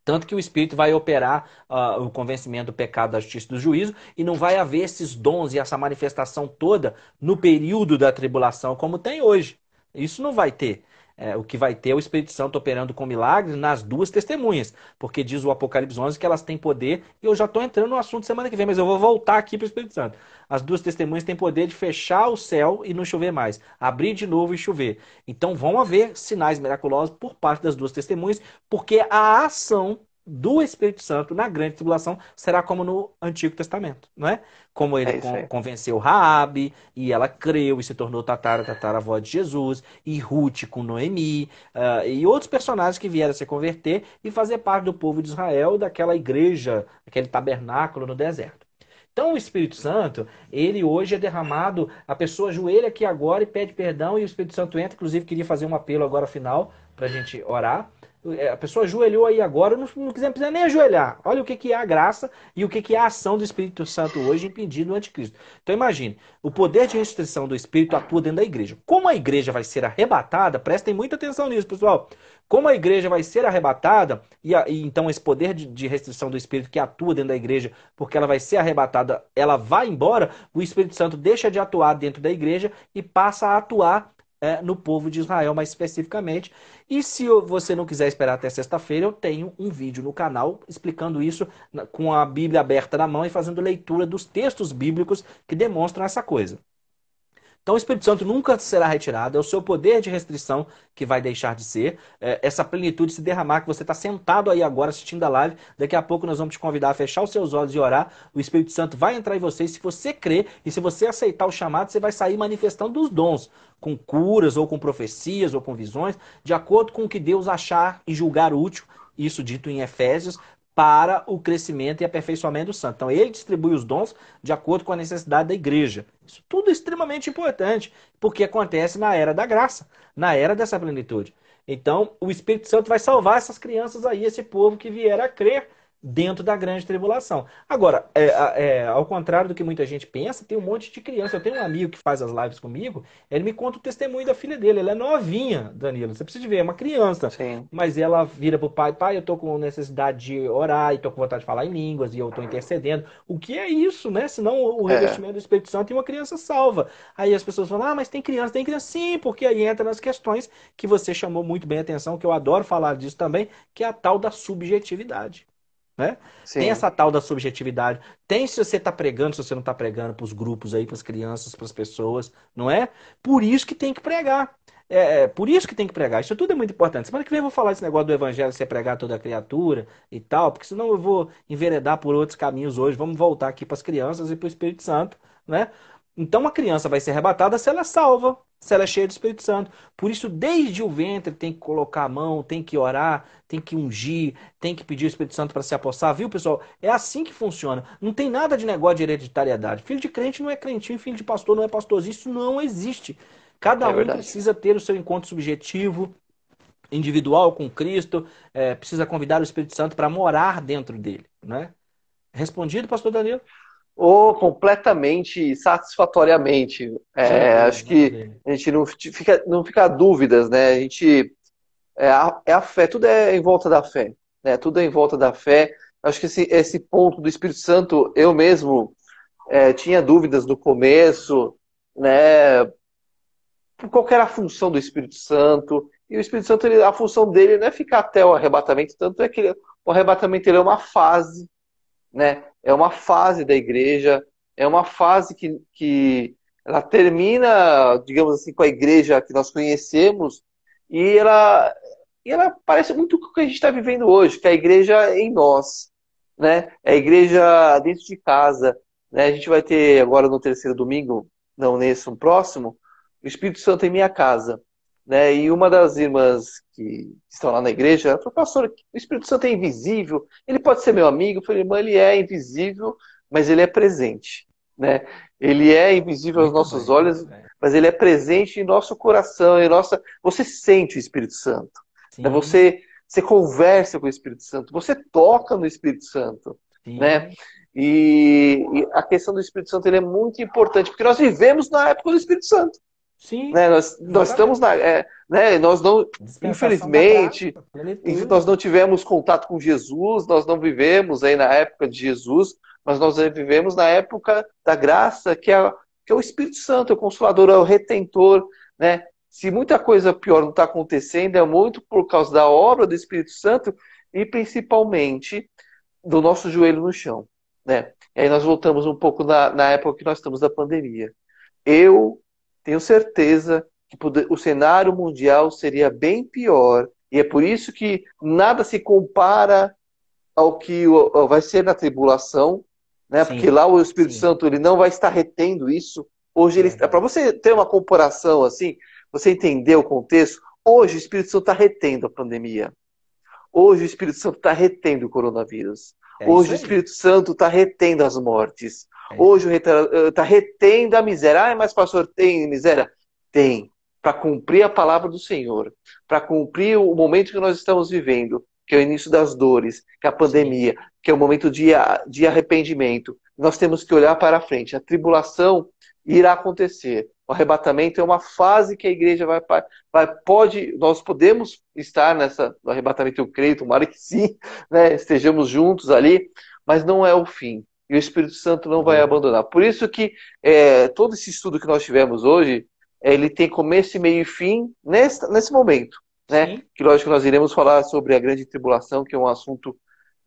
Tanto que o Espírito vai operar uh, o convencimento do pecado, da justiça e do juízo, e não vai haver esses dons e essa manifestação toda no período da tribulação como tem hoje. Isso não vai ter é, o que vai ter é o Espírito Santo operando com milagres nas duas testemunhas, porque diz o Apocalipse 11 que elas têm poder, e eu já estou entrando no assunto semana que vem, mas eu vou voltar aqui para o Espírito Santo. As duas testemunhas têm poder de fechar o céu e não chover mais, abrir de novo e chover. Então vão haver sinais miraculosos por parte das duas testemunhas, porque a ação do Espírito Santo na grande tribulação será como no Antigo Testamento, não é? Como ele é con convenceu Raabe e ela creu e se tornou tatara, tataravó de Jesus, e Ruth com Noemi, uh, e outros personagens que vieram se converter e fazer parte do povo de Israel, daquela igreja, aquele tabernáculo no deserto. Então o Espírito Santo, ele hoje é derramado, a pessoa ajoelha aqui agora e pede perdão, e o Espírito Santo entra, inclusive queria fazer um apelo agora final para a gente orar. É, a pessoa ajoelhou aí agora, não, não precisa nem ajoelhar. Olha o que, que é a graça e o que, que é a ação do Espírito Santo hoje impedindo o anticristo. Então imagine, o poder de restrição do Espírito atua dentro da igreja. Como a igreja vai ser arrebatada, prestem muita atenção nisso, pessoal. Como a igreja vai ser arrebatada, e, a, e então esse poder de, de restrição do Espírito que atua dentro da igreja, porque ela vai ser arrebatada, ela vai embora, o Espírito Santo deixa de atuar dentro da igreja e passa a atuar é, no povo de Israel mais especificamente. E se você não quiser esperar até sexta-feira, eu tenho um vídeo no canal explicando isso com a Bíblia aberta na mão e fazendo leitura dos textos bíblicos que demonstram essa coisa. Então o Espírito Santo nunca será retirado, é o seu poder de restrição que vai deixar de ser, é essa plenitude se derramar, que você está sentado aí agora assistindo a live, daqui a pouco nós vamos te convidar a fechar os seus olhos e orar, o Espírito Santo vai entrar em você, e se você crer e se você aceitar o chamado, você vai sair manifestando os dons, com curas, ou com profecias, ou com visões, de acordo com o que Deus achar e julgar útil, isso dito em Efésios, para o crescimento e aperfeiçoamento do santo. Então, ele distribui os dons de acordo com a necessidade da igreja. Isso tudo é extremamente importante, porque acontece na era da graça, na era dessa plenitude. Então, o Espírito Santo vai salvar essas crianças aí, esse povo que vier a crer dentro da grande tribulação. Agora, é, é, ao contrário do que muita gente pensa, tem um monte de criança. Eu tenho um amigo que faz as lives comigo, ele me conta o testemunho da filha dele. Ela é novinha, Danilo. Você precisa ver, é uma criança. Sim. Mas ela vira pro pai, pai, eu tô com necessidade de orar e tô com vontade de falar em línguas e eu tô intercedendo. O que é isso, né? Senão o é. revestimento é. do Espírito Santo e uma criança salva. Aí as pessoas falam, ah, mas tem criança, tem criança. Sim, porque aí entra nas questões que você chamou muito bem a atenção, que eu adoro falar disso também, que é a tal da subjetividade. Né? Tem essa tal da subjetividade. Tem se você está pregando, se você não está pregando para os grupos aí, para as crianças, para as pessoas, não é? Por isso que tem que pregar. É, é, por isso que tem que pregar. Isso tudo é muito importante. Semana que vem eu vou falar esse negócio do evangelho, você pregar toda a criatura e tal, porque senão eu vou enveredar por outros caminhos hoje. Vamos voltar aqui para as crianças e para o Espírito Santo, né? Então a criança vai ser arrebatada se ela é salva se ela é cheia do Espírito Santo. Por isso, desde o ventre, tem que colocar a mão, tem que orar, tem que ungir, tem que pedir o Espírito Santo para se apossar, viu, pessoal? É assim que funciona. Não tem nada de negócio de hereditariedade. Filho de crente não é crentinho, filho de pastor não é pastorzinho. Isso não existe. Cada é um precisa ter o seu encontro subjetivo, individual com Cristo, é, precisa convidar o Espírito Santo para morar dentro dele, né? Respondido, pastor Danilo? ou completamente satisfatoriamente. É, acho que a gente não fica, não fica dúvidas, né? A gente é a, é a, fé, tudo é em volta da fé, né? Tudo é em volta da fé. Acho que esse, esse ponto do Espírito Santo, eu mesmo é, tinha dúvidas no começo, né? Qual era a função do Espírito Santo? E o Espírito Santo, ele, a função dele não é ficar até o arrebatamento, tanto é que ele, o arrebatamento ele é uma fase, né? é uma fase da igreja, é uma fase que, que ela termina, digamos assim, com a igreja que nós conhecemos e ela, e ela parece muito com o que a gente está vivendo hoje, que é a igreja é em nós, né? É a igreja dentro de casa, né? A gente vai ter agora no terceiro domingo, não nesse, no próximo, o Espírito Santo em minha casa. Né? E uma das irmãs que estão lá na igreja, ela falou, pastor, o Espírito Santo é invisível, ele pode ser meu amigo? Eu falei, irmã, ele é invisível, mas ele é presente. Né? Ele é invisível Muito aos nossos bem, olhos, bem. mas ele é presente em nosso coração, em nossa. Você sente o Espírito Santo. Né? Você, você conversa com o Espírito Santo, você toca no Espírito Santo. Sim. Né? E, e, a questão do Espírito Santo ele é muito importante, porque nós vivemos na época do Espírito Santo. Sim. Né? Nós, nós estamos na. É, né? Nós não. Infelizmente, graça, nós não tivemos contato com Jesus, nós não vivemos aí na época de Jesus, mas nós vivemos na época da graça, que é, que é o Espírito Santo, é o Consolador, é o Retentor, né? Se muita coisa pior não está acontecendo, é muito por causa da obra do Espírito Santo e principalmente do nosso joelho no chão, né? E aí nós voltamos um pouco na, na época que nós estamos da pandemia. Eu tenho certeza que o cenário mundial seria bem pior. E é por isso que nada se compara ao que vai ser na tribulação, né? Sim, Porque lá o Espírito sim. Santo ele não vai estar retendo isso. Hoje ele, é. para você ter uma comparação assim, você entender o contexto. Hoje o Espírito Santo está retendo a pandemia. Hoje o Espírito Santo está retendo o coronavírus. É Hoje o Espírito Santo está retendo as mortes. É. Hoje está eh, retendo a miséria. Ah, mas pastor, tem miséria? Tem. Para cumprir a palavra do Senhor, para cumprir o momento que nós estamos vivendo, que é o início das dores, que é a pandemia, que é o momento de, ah, de arrependimento. Nós temos que olhar para frente. A tribulação irá acontecer. O arrebatamento é uma fase que a igreja vai, vai pode, nós podemos estar nessa no arrebatamento, eu creio, tomara que sim, né? Estejamos juntos ali, mas não é o fim e o Espírito Santo não vai uhum. abandonar. Por isso que é, todo esse estudo que nós tivemos hoje, é, ele tem começo, meio e fim nesse, nesse momento. Né? Que lógico nós iremos falar sobre a grande tribulação, que é um assunto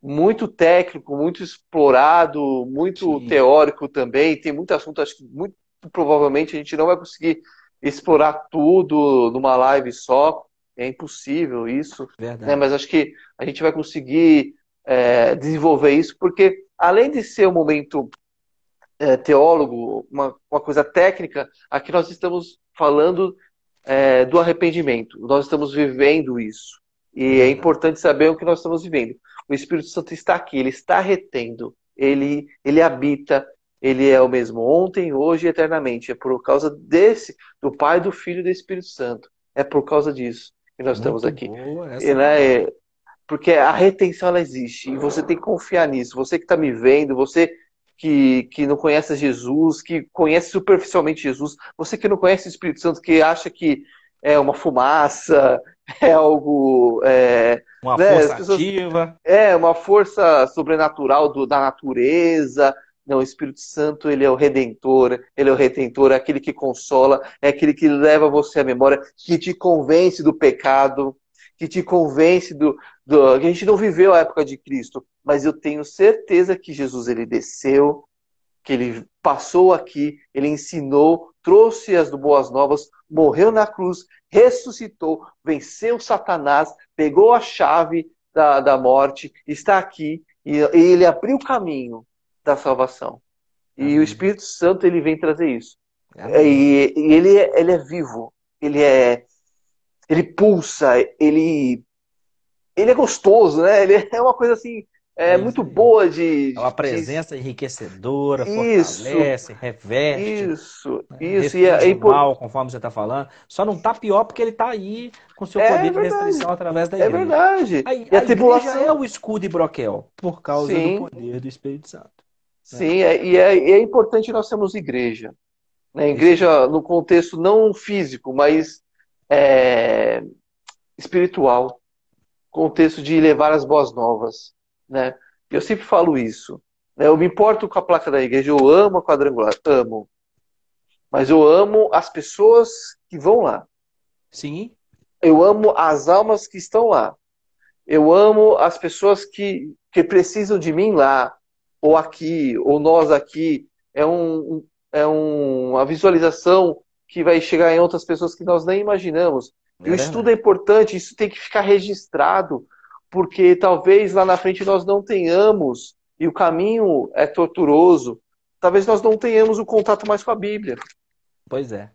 muito técnico, muito explorado, muito Sim. teórico também. Tem muito assunto, acho que muito provavelmente a gente não vai conseguir explorar tudo numa live só. É impossível isso. Né? Mas acho que a gente vai conseguir é, desenvolver isso, porque além de ser um momento é, teólogo, uma, uma, coisa técnica, aqui nós estamos falando é, do arrependimento. Nós estamos vivendo isso. E é uhum. importante saber o que nós estamos vivendo. O Espírito Santo está aqui, ele está retendo, ele, ele habita, ele é o mesmo ontem, hoje e eternamente. É por causa desse, do Pai, do Filho e do Espírito Santo. É por causa disso que nós Muito estamos aqui. Boa, e, né, é, porque a retenção ela existe e você tem que confiar nisso. Você que está me vendo, você que, que não conhece Jesus, que conhece superficialmente Jesus, você que não conhece o Espírito Santo, que acha que é uma fumaça, é algo. É, uma né, força pessoas, ativa. É, uma força sobrenatural do, da natureza. Não, o Espírito Santo, ele é o redentor, ele é o retentor, é aquele que consola, é aquele que leva você à memória, que te convence do pecado, que te convence do, do, que a gente não viveu a época de Cristo, mas eu tenho certeza que Jesus ele desceu, que ele passou aqui, ele ensinou, trouxe as boas novas, morreu na cruz, ressuscitou, venceu Satanás, pegou a chave da, da morte, está aqui e, e ele abriu o caminho da salvação. Amém. E o Espírito Santo ele vem trazer isso. É, e, e ele, é, ele é vivo, ele é ele pulsa, ele ele é gostoso, né? Ele é uma coisa assim, é muito boa de. É uma presença de... enriquecedora, isso, fortalece, reveste. Isso, né? isso. E é, mal, conforme você está falando. Só não está pior porque ele está aí com seu é poder verdade, de restrição através da é igreja. É verdade. A, e a, a tribulação é o escudo e broquel, por causa Sim. do poder do Espírito Santo. Né? Sim, é, e, é, e é importante nós termos igreja. Né? Igreja no contexto não físico, mas é, espiritual, contexto de levar as boas novas, né? Eu sempre falo isso. Né? Eu me importo com a placa da igreja, eu amo a quadrangular, amo. Mas eu amo as pessoas que vão lá. Sim. Eu amo as almas que estão lá. Eu amo as pessoas que, que precisam de mim lá, ou aqui, ou nós aqui. É, um, é um, uma visualização que vai chegar em outras pessoas que nós nem imaginamos. É e o estudo é importante, isso tem que ficar registrado, porque talvez lá na frente nós não tenhamos, e o caminho é torturoso, talvez nós não tenhamos o contato mais com a Bíblia. Pois é.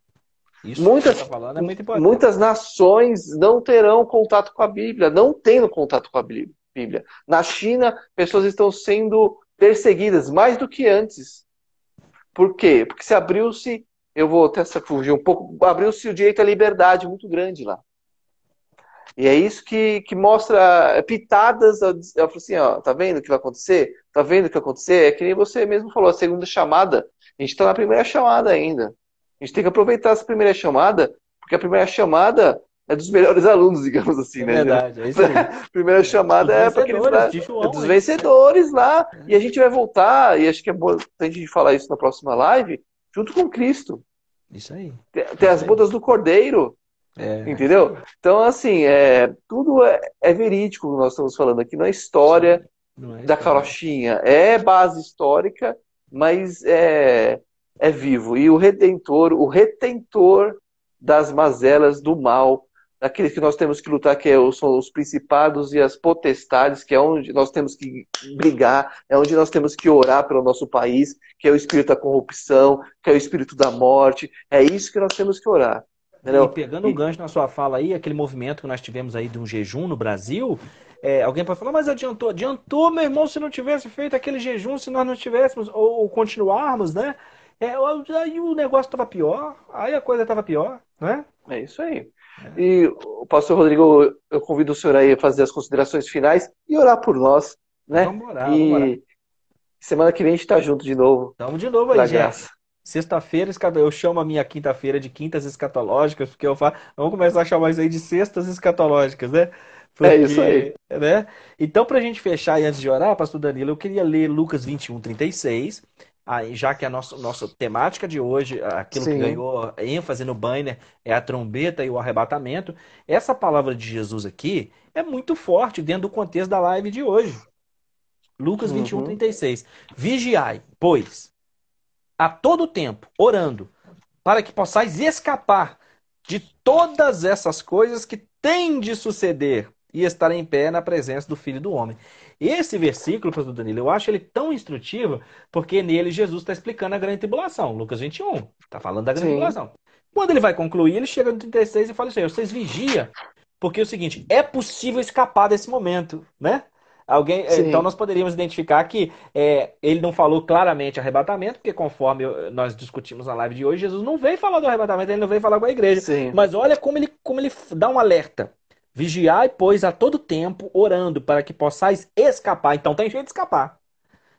Isso muitas, que você tá falando é muito importante. Muitas nações não terão contato com a Bíblia, não tendo contato com a Bíblia. Na China, pessoas estão sendo perseguidas mais do que antes. Por quê? Porque se abriu-se eu vou até fugir um pouco, abriu-se o direito à liberdade muito grande lá. E é isso que, que mostra é, pitadas. Ela falo assim: ó, tá vendo o que vai acontecer? Tá vendo o que vai acontecer? É que nem você mesmo falou, a segunda chamada. A gente tá na primeira chamada ainda. A gente tem que aproveitar essa primeira chamada, porque a primeira chamada é dos melhores alunos, digamos assim, né, é né? Verdade, é isso aí. primeira é, chamada é, é para aqueles João, é dos vencedores lá. E a gente vai voltar, e acho que é bom a gente falar isso na próxima live junto com Cristo. Isso aí. Tem, tem as bodas do Cordeiro. É, entendeu? Então, assim, é, tudo é, é verídico que nós estamos falando aqui, não é história não é da carochinha. É base histórica, mas é, é vivo. E o Redentor, o retentor das mazelas do mal, daqueles que nós temos que lutar, que é são os principados e as potestades, que é onde nós temos que brigar, é onde nós temos que orar pelo nosso país, que é o espírito da corrupção, que é o espírito da morte. É isso que nós temos que orar. Entendeu? E pegando um gancho na sua fala aí, aquele movimento que nós tivemos aí de um jejum no Brasil, é, alguém pode falar, mas adiantou. Adiantou, meu irmão, se não tivesse feito aquele jejum, se nós não tivéssemos, ou, ou continuarmos, né? É, aí o negócio estava pior, aí a coisa estava pior, né? É isso aí. E, pastor Rodrigo, eu convido o senhor aí a fazer as considerações finais e orar por nós, né? Vamos orar, e vamos orar. semana que vem a gente tá junto de novo. Estamos de novo aí, gente. Sexta-feira, eu chamo a minha quinta-feira de quintas escatológicas, porque eu falo, vamos começar a chamar isso aí de sextas escatológicas, né? Porque, é isso aí. Né? Então, para a gente fechar e antes de orar, pastor Danilo, eu queria ler Lucas 21, 36 ah, já que a nossa, nossa temática de hoje, aquilo Sim. que ganhou ênfase no banner, é a trombeta e o arrebatamento, essa palavra de Jesus aqui é muito forte dentro do contexto da live de hoje. Lucas uhum. 21, 36. Vigiai, pois, a todo tempo, orando, para que possais escapar de todas essas coisas que têm de suceder e estar em pé na presença do Filho do Homem. Esse versículo, pastor Danilo, eu acho ele tão instrutivo, porque nele Jesus está explicando a grande tribulação. Lucas 21, está falando da grande Sim. tribulação. Quando ele vai concluir, ele chega no 36 e fala assim, vocês vigiam, porque é o seguinte, é possível escapar desse momento, né? Alguém, eh, então nós poderíamos identificar que é, ele não falou claramente arrebatamento, porque conforme eh, nós discutimos na live de hoje, Jesus não veio falar do arrebatamento, ele não veio falar com a igreja. Sim. Mas olha como ele, como ele dá um alerta. Vigiai, pois, a todo tempo, orando, para que possais escapar. Então tem jeito de escapar.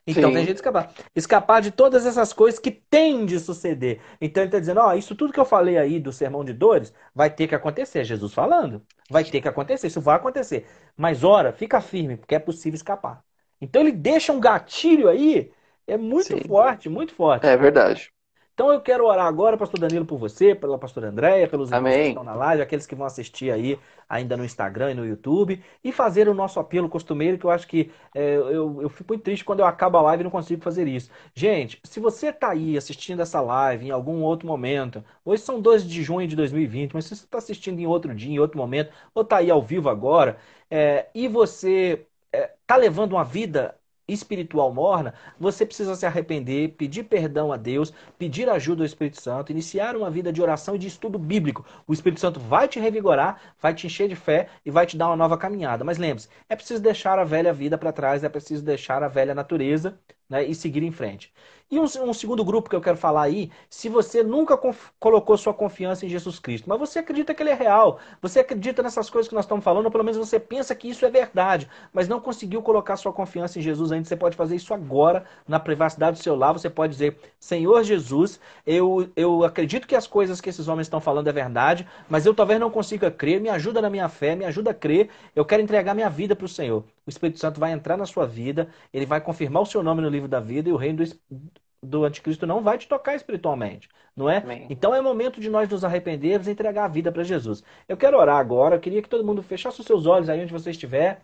Então Sim. tem jeito de escapar. Escapar de todas essas coisas que tem de suceder. Então ele está dizendo, ó, oh, isso tudo que eu falei aí do sermão de dores vai ter que acontecer. Jesus falando, vai ter que acontecer, isso vai acontecer. Mas ora, fica firme, porque é possível escapar. Então ele deixa um gatilho aí, é muito Sim. forte, muito forte. É verdade. Então eu quero orar agora, pastor Danilo, por você, pela pastora Andréia, pelos Amém. irmãos que estão na live, aqueles que vão assistir aí ainda no Instagram e no YouTube, e fazer o nosso apelo costumeiro, que eu acho que é, eu, eu fico muito triste quando eu acabo a live e não consigo fazer isso. Gente, se você está aí assistindo essa live em algum outro momento, hoje são 12 de junho de 2020, mas se você está assistindo em outro dia, em outro momento, ou está aí ao vivo agora, é, e você está é, tá levando uma vida espiritual morna, você precisa se arrepender, pedir perdão a Deus, pedir ajuda ao Espírito Santo, iniciar uma vida de oração e de estudo bíblico. O Espírito Santo vai te revigorar, vai te encher de fé e vai te dar uma nova caminhada. Mas lembre-se, é preciso deixar a velha vida para trás, é preciso deixar a velha natureza né, e seguir em frente. E um, um, segundo grupo que eu quero falar aí, se você nunca colocou sua confiança em Jesus Cristo, mas você acredita que ele é real, você acredita nessas coisas que nós estamos falando, ou pelo menos você pensa que isso é verdade, mas não conseguiu colocar sua confiança em Jesus ainda, você pode fazer isso agora, na privacidade do seu lar, você pode dizer, Senhor Jesus, eu, eu acredito que as coisas que esses homens estão falando é verdade, mas eu talvez não consiga crer, me ajuda na minha fé, me ajuda a crer, eu quero entregar minha vida para o Senhor o Espírito Santo vai entrar na sua vida, ele vai confirmar o seu nome no livro da vida e o reino do, do anticristo não vai te tocar espiritualmente, não é? Amém. Então é momento de nós nos arrependermos e entregar a vida para Jesus. Eu quero orar agora, eu queria que todo mundo fechasse os seus olhos aí onde você estiver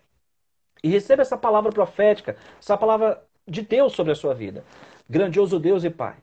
e receba essa palavra profética, essa palavra de Deus sobre a sua vida. Grandioso Deus e Pai,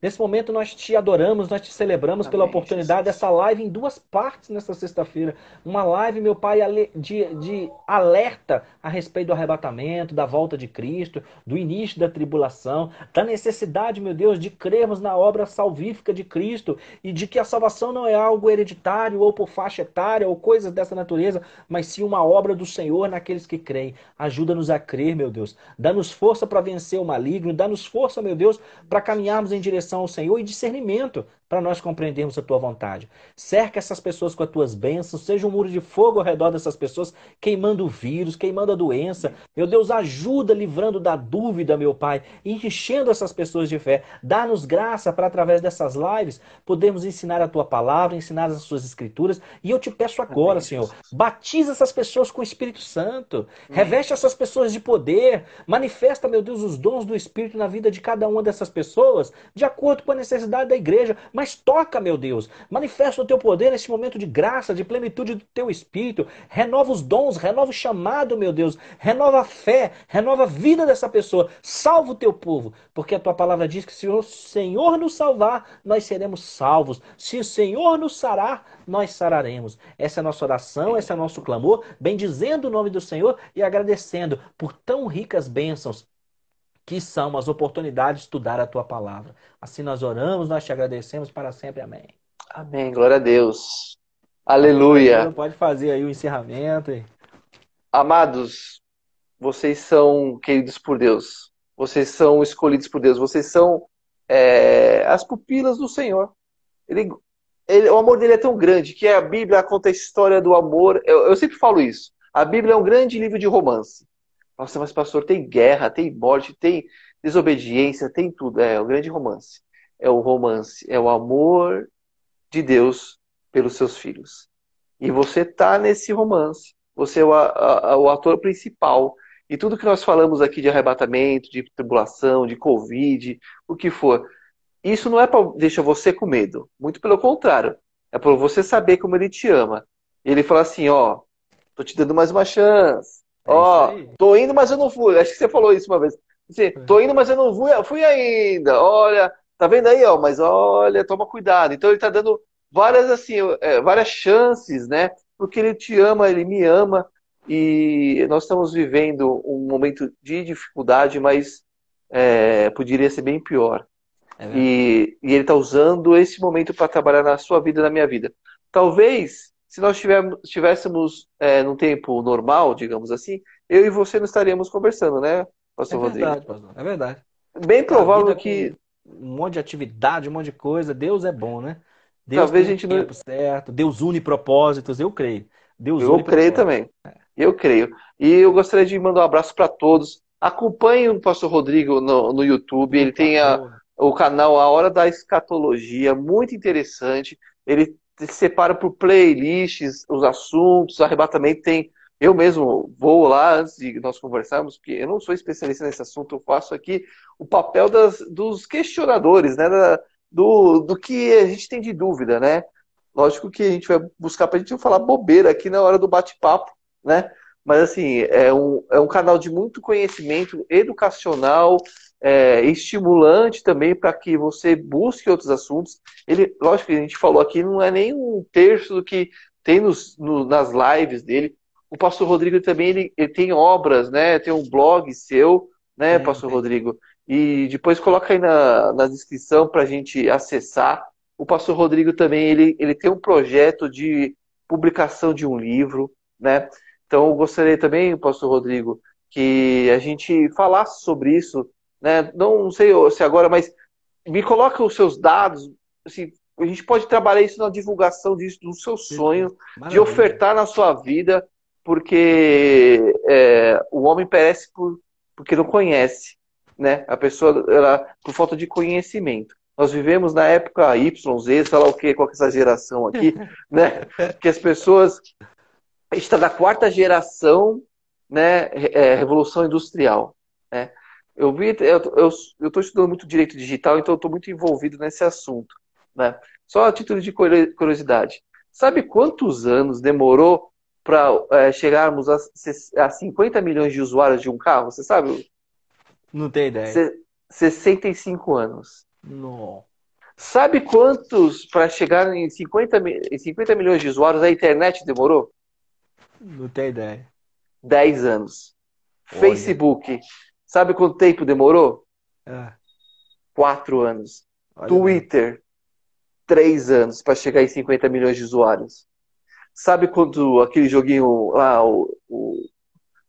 Nesse momento nós te adoramos, nós te celebramos Amém, pela oportunidade Jesus. dessa live em duas partes nesta sexta-feira. Uma live, meu Pai, de, de alerta a respeito do arrebatamento, da volta de Cristo, do início da tribulação, da necessidade, meu Deus, de crermos na obra salvífica de Cristo e de que a salvação não é algo hereditário ou por faixa etária ou coisas dessa natureza, mas sim uma obra do Senhor naqueles que creem. Ajuda-nos a crer, meu Deus. Dá-nos força para vencer o maligno, dá-nos força, meu Deus, para caminharmos em direção direção ao Senhor e discernimento para nós compreendermos a tua vontade. Cerca essas pessoas com as tuas bênçãos, seja um muro de fogo ao redor dessas pessoas, queimando o vírus, queimando a doença. Meu Deus, ajuda livrando da dúvida, meu Pai, enchendo essas pessoas de fé. Dá-nos graça para, através dessas lives, podermos ensinar a tua palavra, ensinar as suas escrituras. E eu te peço agora, Amém. Senhor, batiza essas pessoas com o Espírito Santo, Amém. reveste essas pessoas de poder, manifesta, meu Deus, os dons do Espírito na vida de cada uma dessas pessoas, de acordo com a necessidade da igreja mas toca, meu Deus. Manifesta o teu poder nesse momento de graça, de plenitude do teu espírito. Renova os dons, renova o chamado, meu Deus. Renova a fé, renova a vida dessa pessoa. Salva o teu povo, porque a tua palavra diz que se o Senhor nos salvar, nós seremos salvos. Se o Senhor nos sarar, nós sararemos. Essa é a nossa oração, esse é o nosso clamor, bendizendo o nome do Senhor e agradecendo por tão ricas bênçãos que são as oportunidades de estudar a tua palavra. Assim nós oramos, nós te agradecemos para sempre. Amém. Amém. Glória a Deus. Aleluia. Amém. Pode fazer aí o encerramento. hein? Amados, vocês são queridos por Deus. Vocês são escolhidos por Deus. Vocês são é, as pupilas do Senhor. Ele, ele, o amor dele é tão grande que a Bíblia conta a história do amor. Eu, eu sempre falo isso. A Bíblia é um grande livro de romance. Nossa, mas pastor, tem guerra, tem morte, tem desobediência, tem tudo. É, é o grande romance. É o romance, é o amor de Deus pelos seus filhos. E você tá nesse romance. Você é o, a, a, o ator principal. E tudo que nós falamos aqui de arrebatamento, de tribulação, de Covid, o que for, isso não é para deixar você com medo. Muito pelo contrário. É para você saber como ele te ama. Ele fala assim: ó, tô te dando mais uma chance. É ó, oh, tô indo, mas eu não fui. Acho que você falou isso uma vez. Assim, é. tô indo, mas eu não fui, fui ainda. Olha, tá vendo aí, ó? Mas olha, toma cuidado. Então ele tá dando várias assim, é, várias chances, né? Porque ele te ama, ele me ama e nós estamos vivendo um momento de dificuldade, mas é, poderia ser bem pior. É e, e, ele está usando esse momento para trabalhar na sua vida, na minha vida. Talvez se nós estivéssemos é, num tempo normal, digamos assim, eu e você não estaríamos conversando, né, pastor é Rodrigo? Verdade, pastor. É verdade. Bem provável que. Um monte de atividade, um monte de coisa. Deus é bom, né? Deus Talvez a gente não. Certo. Deus une propósitos, eu creio. Deus eu creio também. É. Eu creio. E eu gostaria de mandar um abraço para todos. Acompanhe o pastor Rodrigo no, no YouTube. Ele tem a, o canal A Hora da Escatologia, muito interessante. Ele separa por playlists os assuntos, arrebatamento também tem. Eu mesmo vou lá antes de nós conversarmos, porque eu não sou especialista nesse assunto, eu faço aqui o papel das, dos questionadores, né? Da, do, do que a gente tem de dúvida, né? Lógico que a gente vai buscar para a gente falar bobeira aqui na hora do bate-papo, né? Mas assim, é um, é um canal de muito conhecimento educacional, é, estimulante também para que você busque outros assuntos. Ele, lógico que a gente falou aqui, não é nem um terço do que tem nos, no, nas lives dele. O pastor Rodrigo também ele, ele, tem obras, né? Tem um blog seu, né, é, pastor é. Rodrigo? E depois coloca aí na, na descrição para a gente acessar. O pastor Rodrigo também ele, ele tem um projeto de publicação de um livro, né? Então, eu gostaria também, pastor Rodrigo, que a gente falasse sobre isso, né? Não sei se agora, mas me coloca os seus dados, assim, a gente pode trabalhar isso na divulgação disso, do seu sonho, Maravilha. de ofertar na sua vida, porque é, o homem perece por, porque não conhece, né? A pessoa, ela, por falta de conhecimento. Nós vivemos na época Y, Z, sei lá o que, qual que é essa geração aqui, né? Que as pessoas... está da quarta geração, né? É, Revolução Industrial, né? Eu vi, eu, eu, estudando muito direito digital, então eu muito envolvido nesse assunto, né? Só a título de curiosidade. Sabe quantos anos demorou para é, chegarmos a, a 50 milhões de usuários de um carro? Você sabe? Não tenho ideia. Se, 65 anos. Não. Sabe quantos para chegar em 50, em 50 milhões de usuários a internet demorou? Não tenho ideia. 10 anos. Olha. Facebook, Sabe quanto tempo demorou? Ah. Quatro anos. Olha Twitter, bem. três anos para chegar em 50 milhões de usuários. Sabe quando aquele joguinho lá, o, o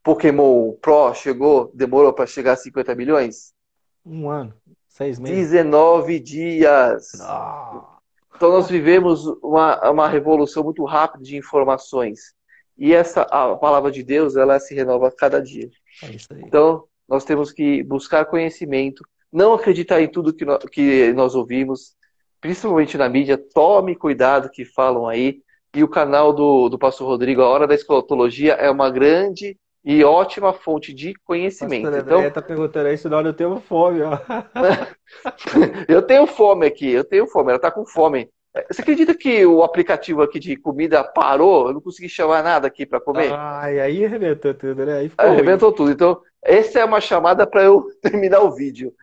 Pokémon Pro chegou, demorou para chegar a 50 milhões? Um ano, seis meses. 19 dias. Então nós vivemos uma, uma revolução muito rápida de informações. E essa a palavra de Deus, ela se renova a cada dia. É então, nós temos que buscar conhecimento, não acreditar em tudo que nós, que nós ouvimos, principalmente na mídia. Tome cuidado que falam aí. E o canal do, do Pastor Rodrigo, A Hora da escolatologia, é uma grande e ótima fonte de conhecimento. Pastor então, está perguntando isso, não, eu tenho fome, ó. eu tenho fome aqui, eu tenho fome, ela está com fome. Você acredita que o aplicativo aqui de comida parou? Eu não consegui chamar nada aqui para comer. Ai, aí arrebentou tudo, né? Aí ficou aí, arrebentou tudo. Então, essa é uma chamada para eu terminar o vídeo.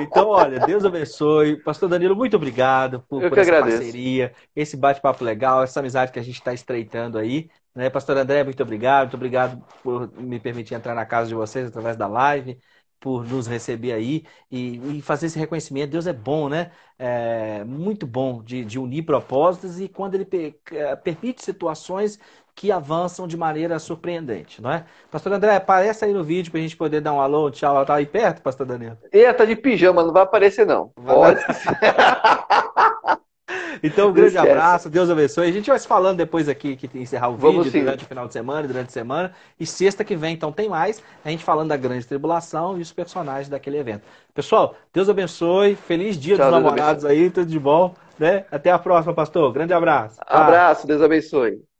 então, olha, Deus abençoe. Pastor Danilo, muito obrigado por, por essa agradeço. parceria, esse bate-papo legal, essa amizade que a gente está estreitando aí. Né? Pastor André, muito obrigado. Muito obrigado por me permitir entrar na casa de vocês através da live, por nos receber aí e, e fazer esse reconhecimento. Deus é bom, né? É muito bom de, de unir propósitos e quando ele per, é, permite situações que avançam de maneira surpreendente, não é? Pastor André, aparece aí no vídeo para a gente poder dar um alô, tchau, tá aí perto, pastor Daniel. Eita, tá de pijama, não vai aparecer não. Pode. então, um grande abraço, Deus abençoe. A gente vai se falando depois aqui, que encerrar o vídeo Vamos, durante o final de semana, durante a semana. E sexta que vem, então, tem mais, a gente falando da grande tribulação e os personagens daquele evento. Pessoal, Deus abençoe, feliz dia tchau, dos namorados aí, tudo de bom. Né? Até a próxima, pastor. Grande abraço. Abraço, Deus abençoe.